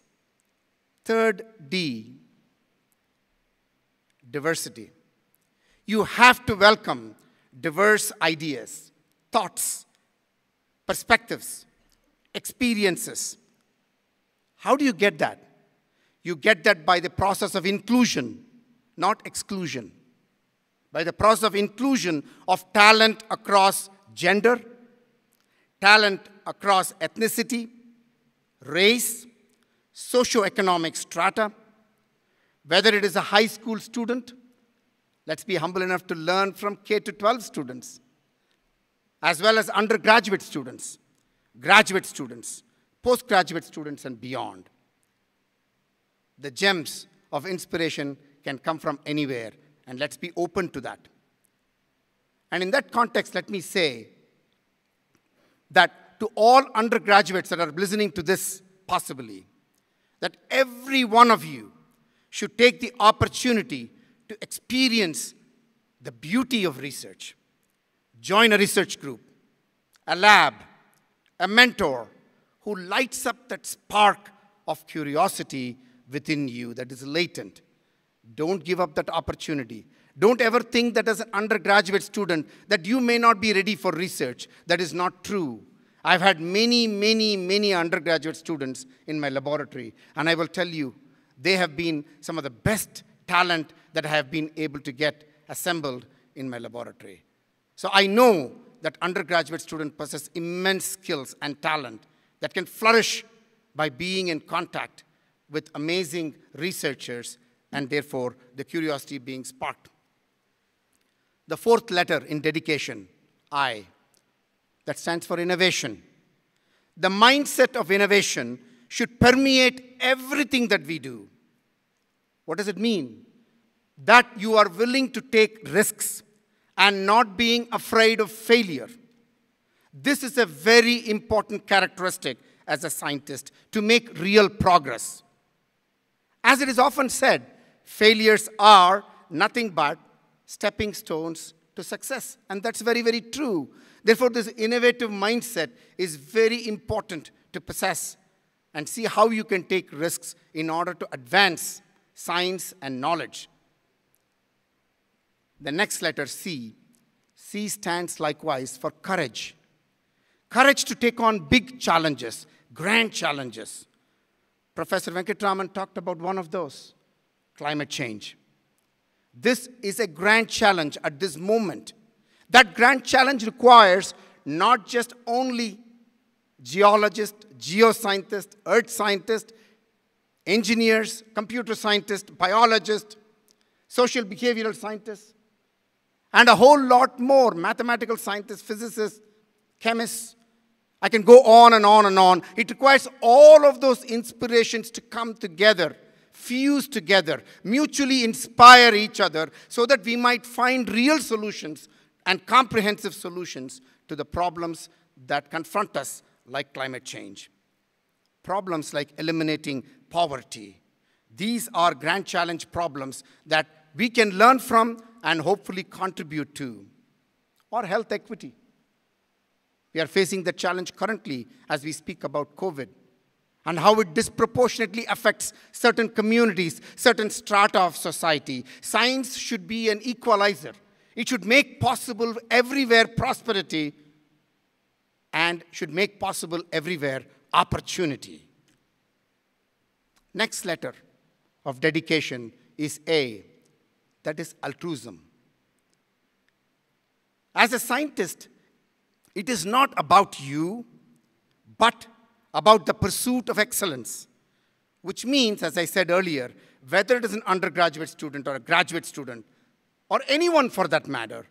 Third D, diversity. You have to welcome diverse ideas, thoughts, perspectives, experiences. How do you get that? You get that by the process of inclusion, not exclusion. By the process of inclusion of talent across gender, talent across ethnicity, race, socioeconomic strata, whether it is a high school student, let's be humble enough to learn from K to 12 students, as well as undergraduate students, graduate students, postgraduate students, and beyond. The gems of inspiration can come from anywhere, and let's be open to that. And in that context, let me say that to all undergraduates that are listening to this, possibly, that every one of you should take the opportunity to experience the beauty of research. Join a research group, a lab, a mentor who lights up that spark of curiosity within you that is latent. Don't give up that opportunity. Don't ever think that as an undergraduate student that you may not be ready for research. That is not true. I've had many, many, many undergraduate students in my laboratory, and I will tell you, they have been some of the best talent that I have been able to get assembled in my laboratory. So I know that undergraduate students possess immense skills and talent that can flourish by being in contact with amazing researchers and therefore the curiosity being sparked. The fourth letter in dedication, I, that stands for innovation. The mindset of innovation should permeate everything that we do. What does it mean? That you are willing to take risks and not being afraid of failure. This is a very important characteristic as a scientist to make real progress. As it is often said, failures are nothing but stepping stones to success. And that's very, very true. Therefore, this innovative mindset is very important to possess and see how you can take risks in order to advance science and knowledge. The next letter, C. C stands likewise for courage. Courage to take on big challenges, grand challenges. Professor Venkatraman talked about one of those, climate change. This is a grand challenge at this moment. That grand challenge requires not just only geologists, geoscientists, earth scientists, engineers, computer scientists, biologists, social behavioral scientists, and a whole lot more mathematical scientists, physicists, chemists. I can go on and on and on. It requires all of those inspirations to come together, fuse together, mutually inspire each other so that we might find real solutions and comprehensive solutions to the problems that confront us, like climate change. Problems like eliminating poverty. These are grand challenge problems that we can learn from and hopefully contribute to, or health equity. We are facing the challenge currently as we speak about COVID and how it disproportionately affects certain communities, certain strata of society. Science should be an equalizer. It should make possible everywhere prosperity and should make possible everywhere opportunity. Next letter of dedication is A that is altruism. As a scientist, it is not about you, but about the pursuit of excellence, which means, as I said earlier, whether it is an undergraduate student or a graduate student, or anyone for that matter,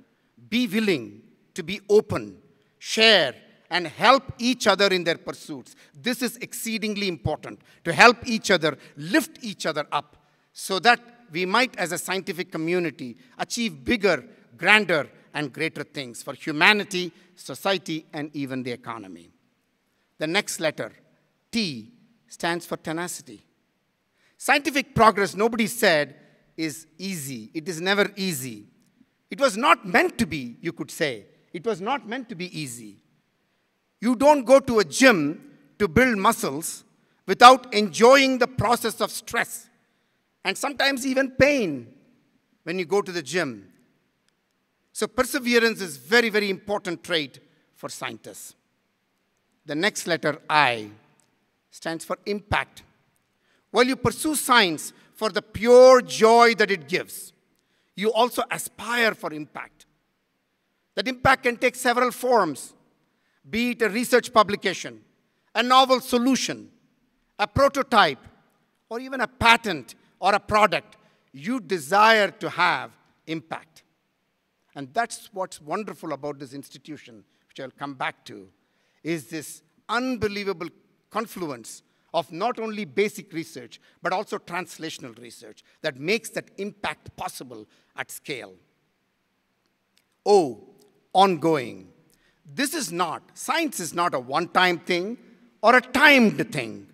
be willing to be open, share, and help each other in their pursuits. This is exceedingly important to help each other, lift each other up, so that we might, as a scientific community, achieve bigger, grander, and greater things for humanity, society, and even the economy. The next letter, T, stands for tenacity. Scientific progress, nobody said, is easy. It is never easy. It was not meant to be, you could say. It was not meant to be easy. You don't go to a gym to build muscles without enjoying the process of stress and sometimes even pain when you go to the gym. So perseverance is very, very important trait for scientists. The next letter, I, stands for impact. While you pursue science for the pure joy that it gives, you also aspire for impact. That impact can take several forms, be it a research publication, a novel solution, a prototype, or even a patent or a product, you desire to have impact. And that's what's wonderful about this institution, which I'll come back to, is this unbelievable confluence of not only basic research, but also translational research that makes that impact possible at scale. O, oh, ongoing. This is not, science is not a one-time thing or a timed thing.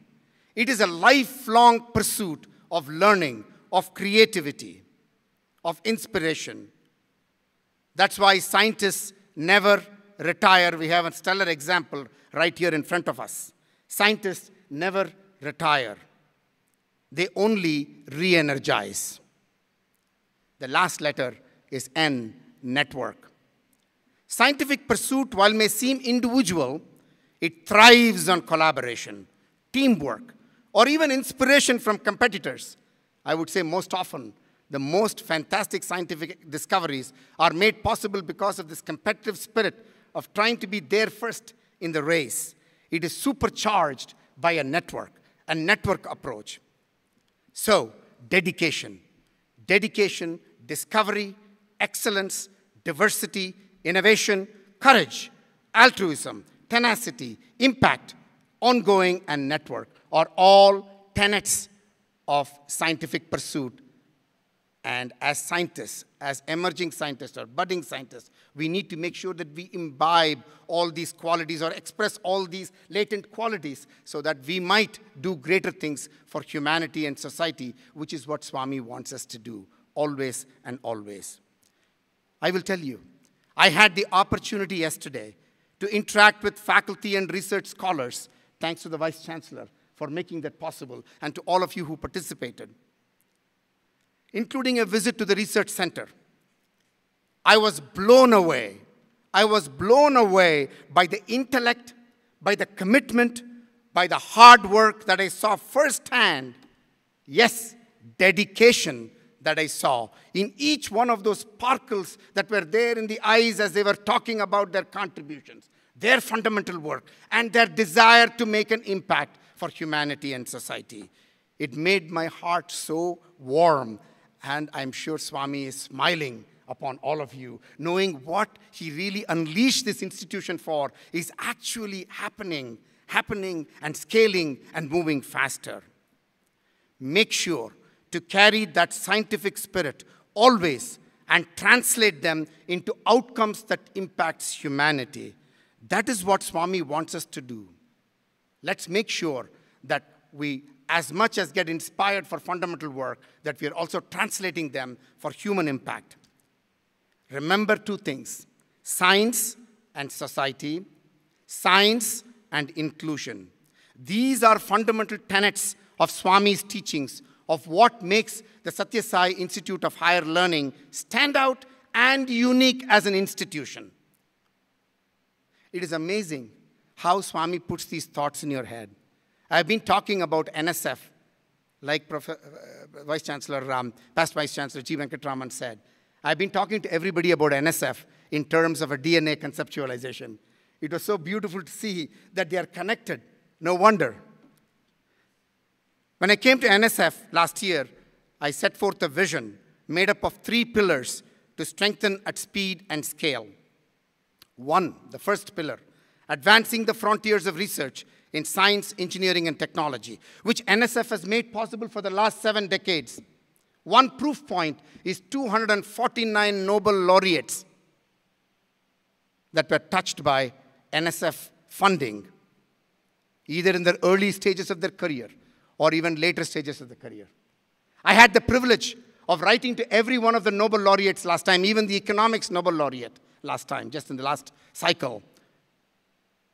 It is a lifelong pursuit of learning, of creativity, of inspiration. That's why scientists never retire. We have a stellar example right here in front of us. Scientists never retire. They only re-energize. The last letter is N, network. Scientific pursuit, while may seem individual, it thrives on collaboration, teamwork, or even inspiration from competitors. I would say most often, the most fantastic scientific discoveries are made possible because of this competitive spirit of trying to be there first in the race. It is supercharged by a network, a network approach. So, dedication. Dedication, discovery, excellence, diversity, innovation, courage, altruism, tenacity, impact, ongoing, and network are all tenets of scientific pursuit. And as scientists, as emerging scientists or budding scientists, we need to make sure that we imbibe all these qualities or express all these latent qualities so that we might do greater things for humanity and society, which is what Swami wants us to do, always and always. I will tell you, I had the opportunity yesterday to interact with faculty and research scholars, thanks to the Vice Chancellor, for making that possible and to all of you who participated, including a visit to the research center. I was blown away. I was blown away by the intellect, by the commitment, by the hard work that I saw firsthand. Yes, dedication that I saw in each one of those sparkles that were there in the eyes as they were talking about their contributions, their fundamental work, and their desire to make an impact for humanity and society. It made my heart so warm, and I'm sure Swami is smiling upon all of you, knowing what he really unleashed this institution for is actually happening, happening and scaling and moving faster. Make sure to carry that scientific spirit always and translate them into outcomes that impacts humanity. That is what Swami wants us to do. Let's make sure that we, as much as get inspired for fundamental work, that we are also translating them for human impact. Remember two things, science and society, science and inclusion. These are fundamental tenets of Swami's teachings of what makes the Sai Institute of Higher Learning stand out and unique as an institution. It is amazing how Swami puts these thoughts in your head. I've been talking about NSF, like Prof, uh, Vice Chancellor Ram, past Vice Chancellor G. Venkatraman said. I've been talking to everybody about NSF in terms of a DNA conceptualization. It was so beautiful to see that they are connected. No wonder. When I came to NSF last year, I set forth a vision made up of three pillars to strengthen at speed and scale. One, the first pillar, advancing the frontiers of research in science, engineering, and technology, which NSF has made possible for the last seven decades. One proof point is 249 Nobel laureates that were touched by NSF funding, either in the early stages of their career or even later stages of the career. I had the privilege of writing to every one of the Nobel laureates last time, even the economics Nobel laureate last time, just in the last cycle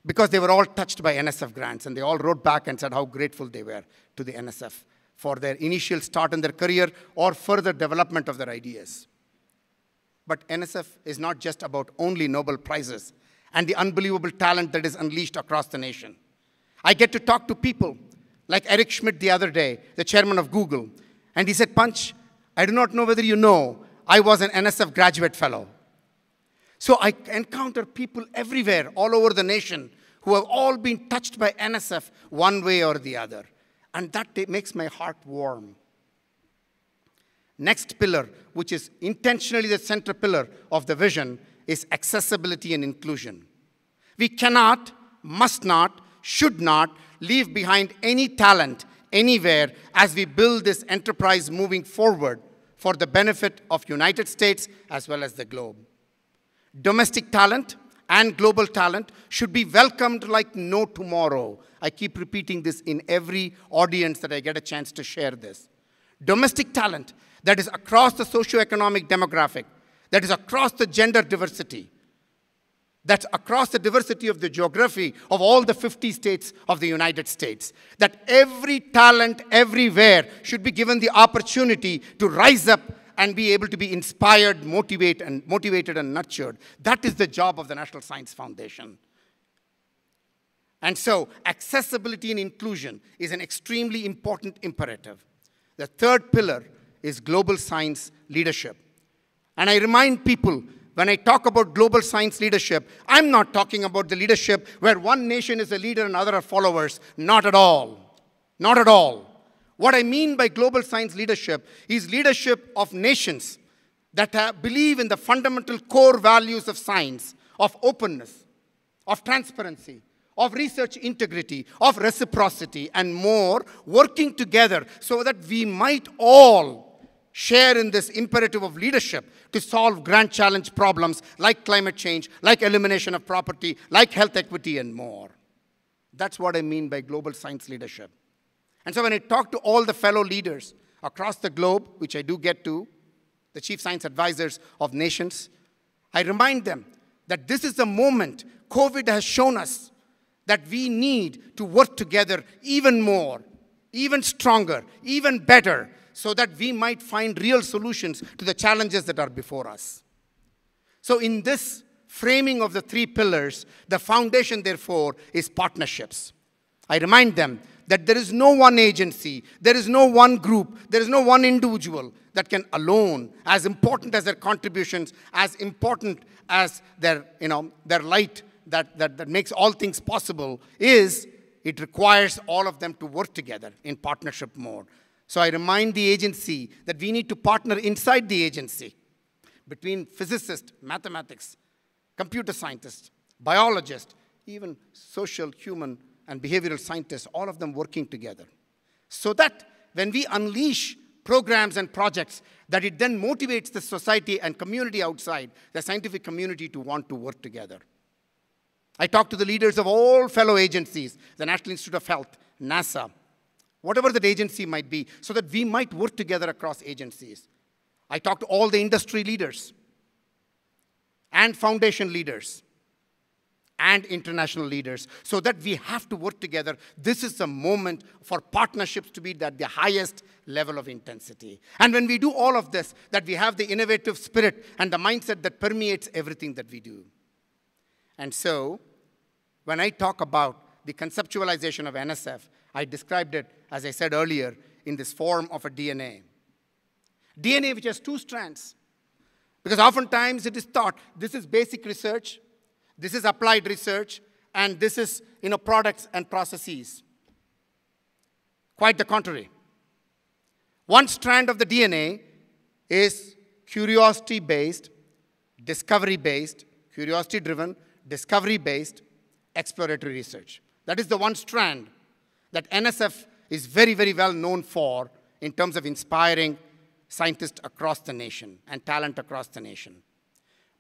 because they were all touched by NSF grants and they all wrote back and said how grateful they were to the NSF for their initial start in their career or further development of their ideas. But NSF is not just about only Nobel Prizes and the unbelievable talent that is unleashed across the nation. I get to talk to people like Eric Schmidt the other day, the chairman of Google, and he said, Punch, I do not know whether you know, I was an NSF graduate fellow. So I encounter people everywhere, all over the nation, who have all been touched by NSF one way or the other. And that makes my heart warm. Next pillar, which is intentionally the center pillar of the vision, is accessibility and inclusion. We cannot, must not, should not leave behind any talent anywhere as we build this enterprise moving forward for the benefit of United States as well as the globe. Domestic talent and global talent should be welcomed like no tomorrow. I keep repeating this in every audience that I get a chance to share this. Domestic talent that is across the socio-economic demographic, that is across the gender diversity, that's across the diversity of the geography of all the 50 states of the United States, that every talent everywhere should be given the opportunity to rise up and be able to be inspired, motivate, and motivated and nurtured. That is the job of the National Science Foundation. And so, accessibility and inclusion is an extremely important imperative. The third pillar is global science leadership. And I remind people when I talk about global science leadership, I'm not talking about the leadership where one nation is a leader and other are followers. Not at all. Not at all. What I mean by global science leadership is leadership of nations that believe in the fundamental core values of science, of openness, of transparency, of research integrity, of reciprocity, and more, working together so that we might all share in this imperative of leadership to solve grand challenge problems like climate change, like elimination of property, like health equity, and more. That's what I mean by global science leadership. And so when I talk to all the fellow leaders across the globe, which I do get to, the chief science advisors of nations, I remind them that this is the moment COVID has shown us that we need to work together even more, even stronger, even better, so that we might find real solutions to the challenges that are before us. So, in this framing of the three pillars, the foundation, therefore, is partnerships. I remind them that there is no one agency, there is no one group, there is no one individual that can alone, as important as their contributions, as important as their, you know, their light that, that, that makes all things possible, is it requires all of them to work together in partnership mode. So I remind the agency that we need to partner inside the agency between physicists, mathematics, computer scientists, biologists, even social human and behavioral scientists, all of them working together. So that when we unleash programs and projects, that it then motivates the society and community outside, the scientific community, to want to work together. I talked to the leaders of all fellow agencies, the National Institute of Health, NASA, whatever that agency might be, so that we might work together across agencies. I talked to all the industry leaders and foundation leaders and international leaders so that we have to work together. This is the moment for partnerships to be at the highest level of intensity. And when we do all of this, that we have the innovative spirit and the mindset that permeates everything that we do. And so, when I talk about the conceptualization of NSF, I described it, as I said earlier, in this form of a DNA. DNA which has two strands. Because oftentimes it is thought this is basic research, this is applied research, and this is you know, products and processes. Quite the contrary. One strand of the DNA is curiosity-based, discovery-based, curiosity-driven, discovery-based exploratory research. That is the one strand that NSF is very, very well known for in terms of inspiring scientists across the nation and talent across the nation.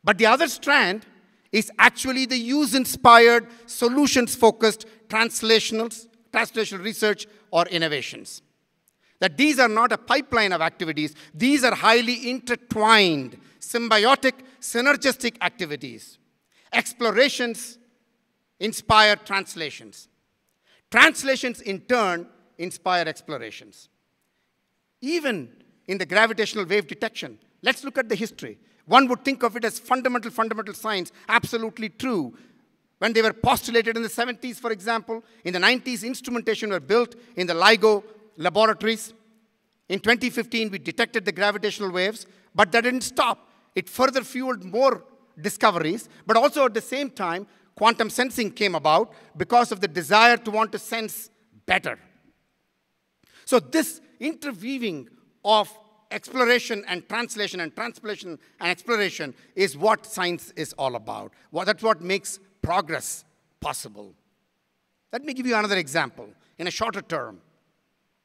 But the other strand is actually the use-inspired, solutions-focused translational, translational research or innovations. That these are not a pipeline of activities. These are highly intertwined, symbiotic, synergistic activities. Explorations inspire translations. Translations, in turn, inspire explorations. Even in the gravitational wave detection, let's look at the history. One would think of it as fundamental, fundamental science, absolutely true. When they were postulated in the 70s, for example, in the 90s, instrumentation were built in the LIGO laboratories. In 2015, we detected the gravitational waves, but that didn't stop. It further fueled more discoveries, but also at the same time, quantum sensing came about because of the desire to want to sense better. So this interweaving of exploration and translation and translation and exploration is what science is all about. That's what makes progress possible. Let me give you another example in a shorter term.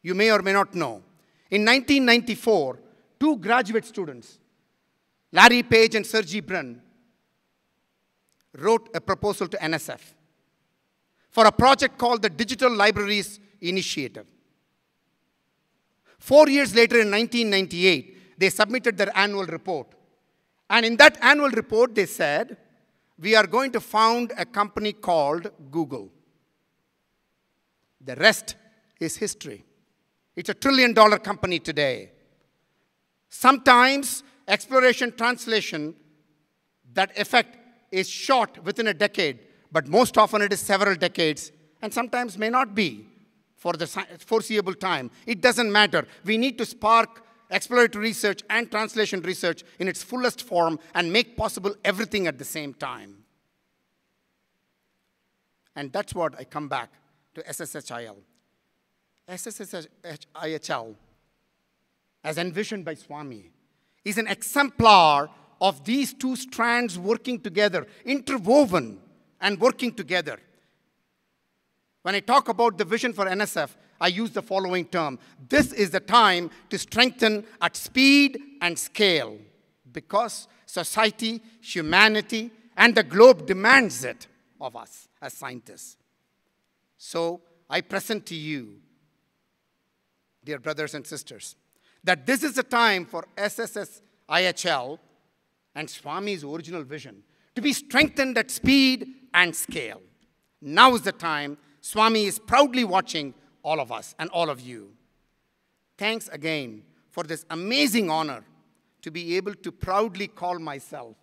You may or may not know. In 1994, two graduate students, Larry Page and Sergey Brin, wrote a proposal to NSF for a project called the Digital Libraries Initiative. Four years later, in 1998, they submitted their annual report. And in that annual report, they said, we are going to found a company called Google. The rest is history. It's a trillion dollar company today. Sometimes exploration translation, that effect is short within a decade, but most often it is several decades and sometimes may not be for the foreseeable time. It doesn't matter. We need to spark exploratory research and translation research in its fullest form and make possible everything at the same time. And that's what I come back to SSHIL. SSHIL, as envisioned by Swami, is an exemplar of these two strands working together, interwoven and working together. When I talk about the vision for NSF, I use the following term. This is the time to strengthen at speed and scale because society, humanity, and the globe demands it of us as scientists. So I present to you, dear brothers and sisters, that this is the time for SSSIHL and Swami's original vision to be strengthened at speed and scale. Now is the time Swami is proudly watching all of us and all of you. Thanks again for this amazing honor to be able to proudly call myself,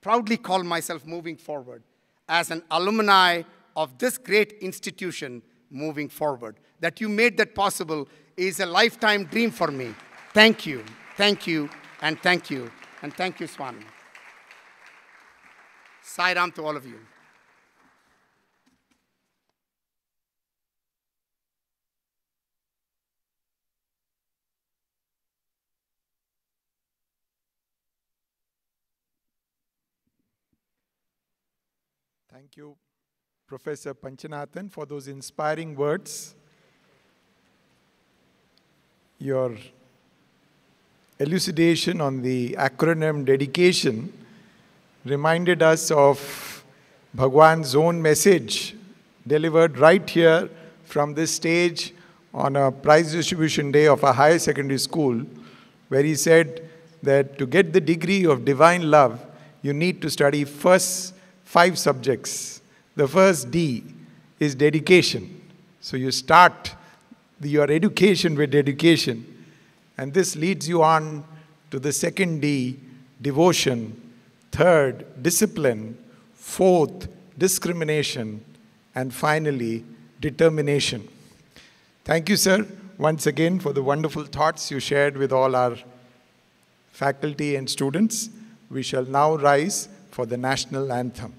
proudly call myself moving forward as an alumni of this great institution moving forward. That you made that possible is a lifetime dream for me. Thank you, thank you, and thank you, and thank you, Swami. Sairam to all of you. Thank you, Professor Panchanathan, for those inspiring words. Your elucidation on the acronym dedication reminded us of Bhagwan's own message delivered right here from this stage on a prize distribution day of a higher secondary school, where he said that to get the degree of divine love, you need to study first five subjects. The first D is dedication. So you start your education with dedication. And this leads you on to the second D, devotion. Third, discipline. Fourth, discrimination. And finally, determination. Thank you, sir, once again for the wonderful thoughts you shared with all our faculty and students. We shall now rise for the national anthem.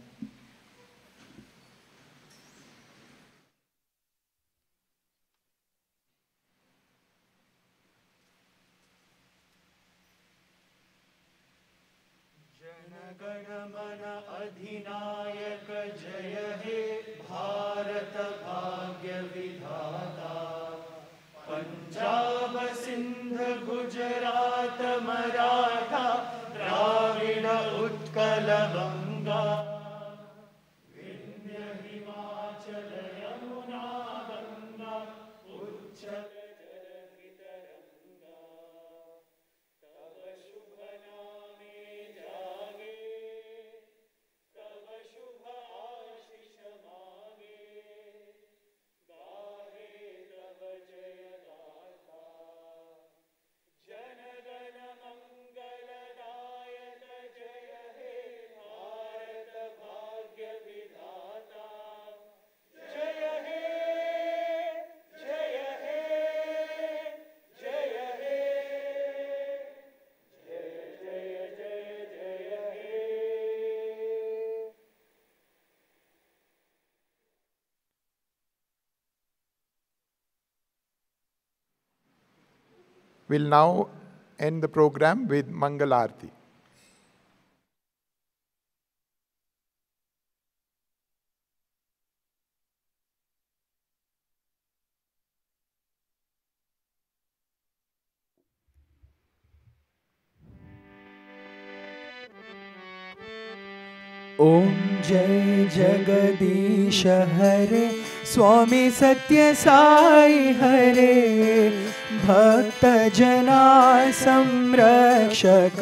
will now end the program with Mangal Aarti. ॐ जय जगदीश हरे स्वामी सत्य साई हरे भक्त जना संरक्षक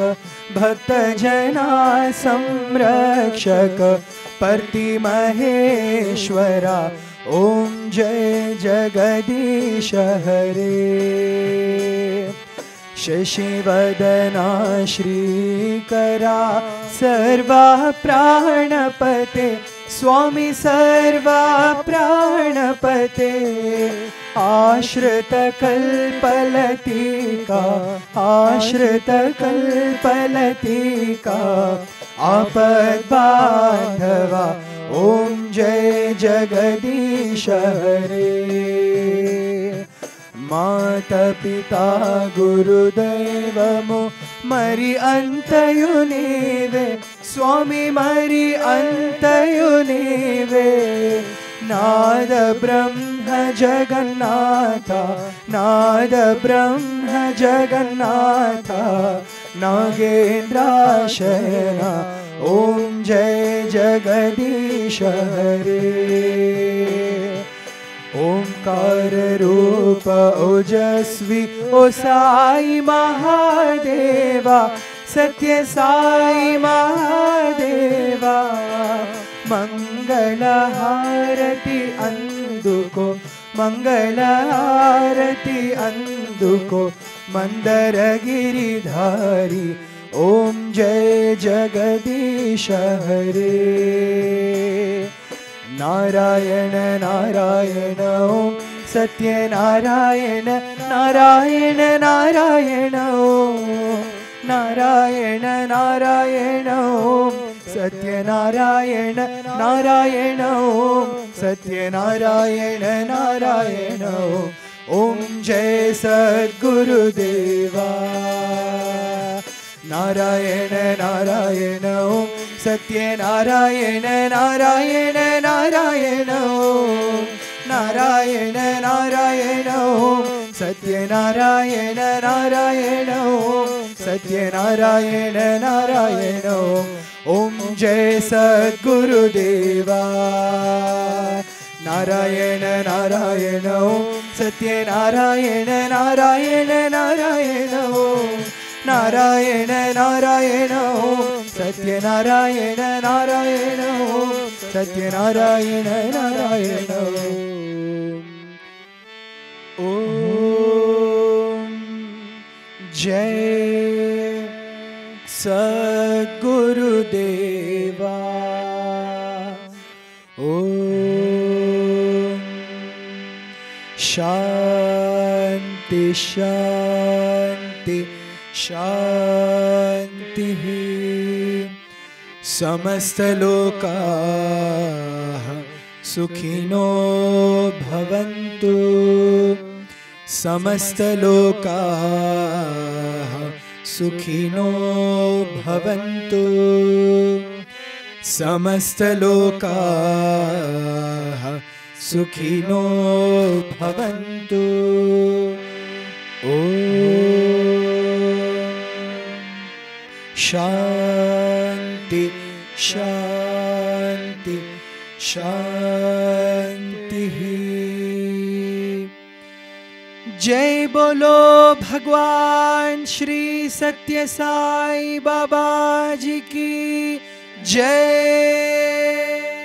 भक्त जना संरक्षक महेश्वरा ओम जय जगदीश हरे शशिवदना श्रीकरा सर्वा प्राणपते स्वामी सर्वा प्राणपते आश्रित कल्पलतीका आश्रित कल्पलतीकाप ॐ जय हरे माता पिता गुरु देवमो मरि अन्तयु स्वामी मरि अन्तयु नाद ब्रह्म जगन्नाथ नाद ब्रह्म नागेन्द्र नागेन्द्राशयना ओम जय जगदीश हरे रूप ओजस्वी ओ साई महादेवा सत्य साई महादेवा मङ्गलहारति अन्धुको मङ्गलहारति अन्धुको मन्दरगिरिधारी ॐ जय जगदीश हरे नारायण नारायण ॐ सत्यनारायण नारायण नारायणौ नारायण नारायण സത്യനാരായണ നാരായണ ഓം സത്യനാരായണ നാരായണ ഓം ജയ സദ്ഗുരുദേവാ നാരായണ നാരായണ ഓം സത്യനാരായണ നാരായണ നാരായണ ഓം നാരായണ നാരായണ ഓം സത്യനാരായണ നാരായണ ഓം സത്യനാരായണ നാരായണ ഓം ओम जय सद्गुरुदेवा नारायण नारायण ओम सत्य नारायण नारायण नारायण ओम नारायण नारायण ओम सत्य नारायण नारायण ओम सत्य नारायण नारायण ओम जय सद्गुरुदेवा ओ शांति शांति शांति समस्तलोकाः सुखिनो भवन्तु समस्तलोकाः सुखिनो भवन्तु समस्तलोकाः सुखिनो भवन्तु ओ शान्ति शान्ति शान्ति जय बोलो भगवान श्री सत्य साई बाबा जी की जय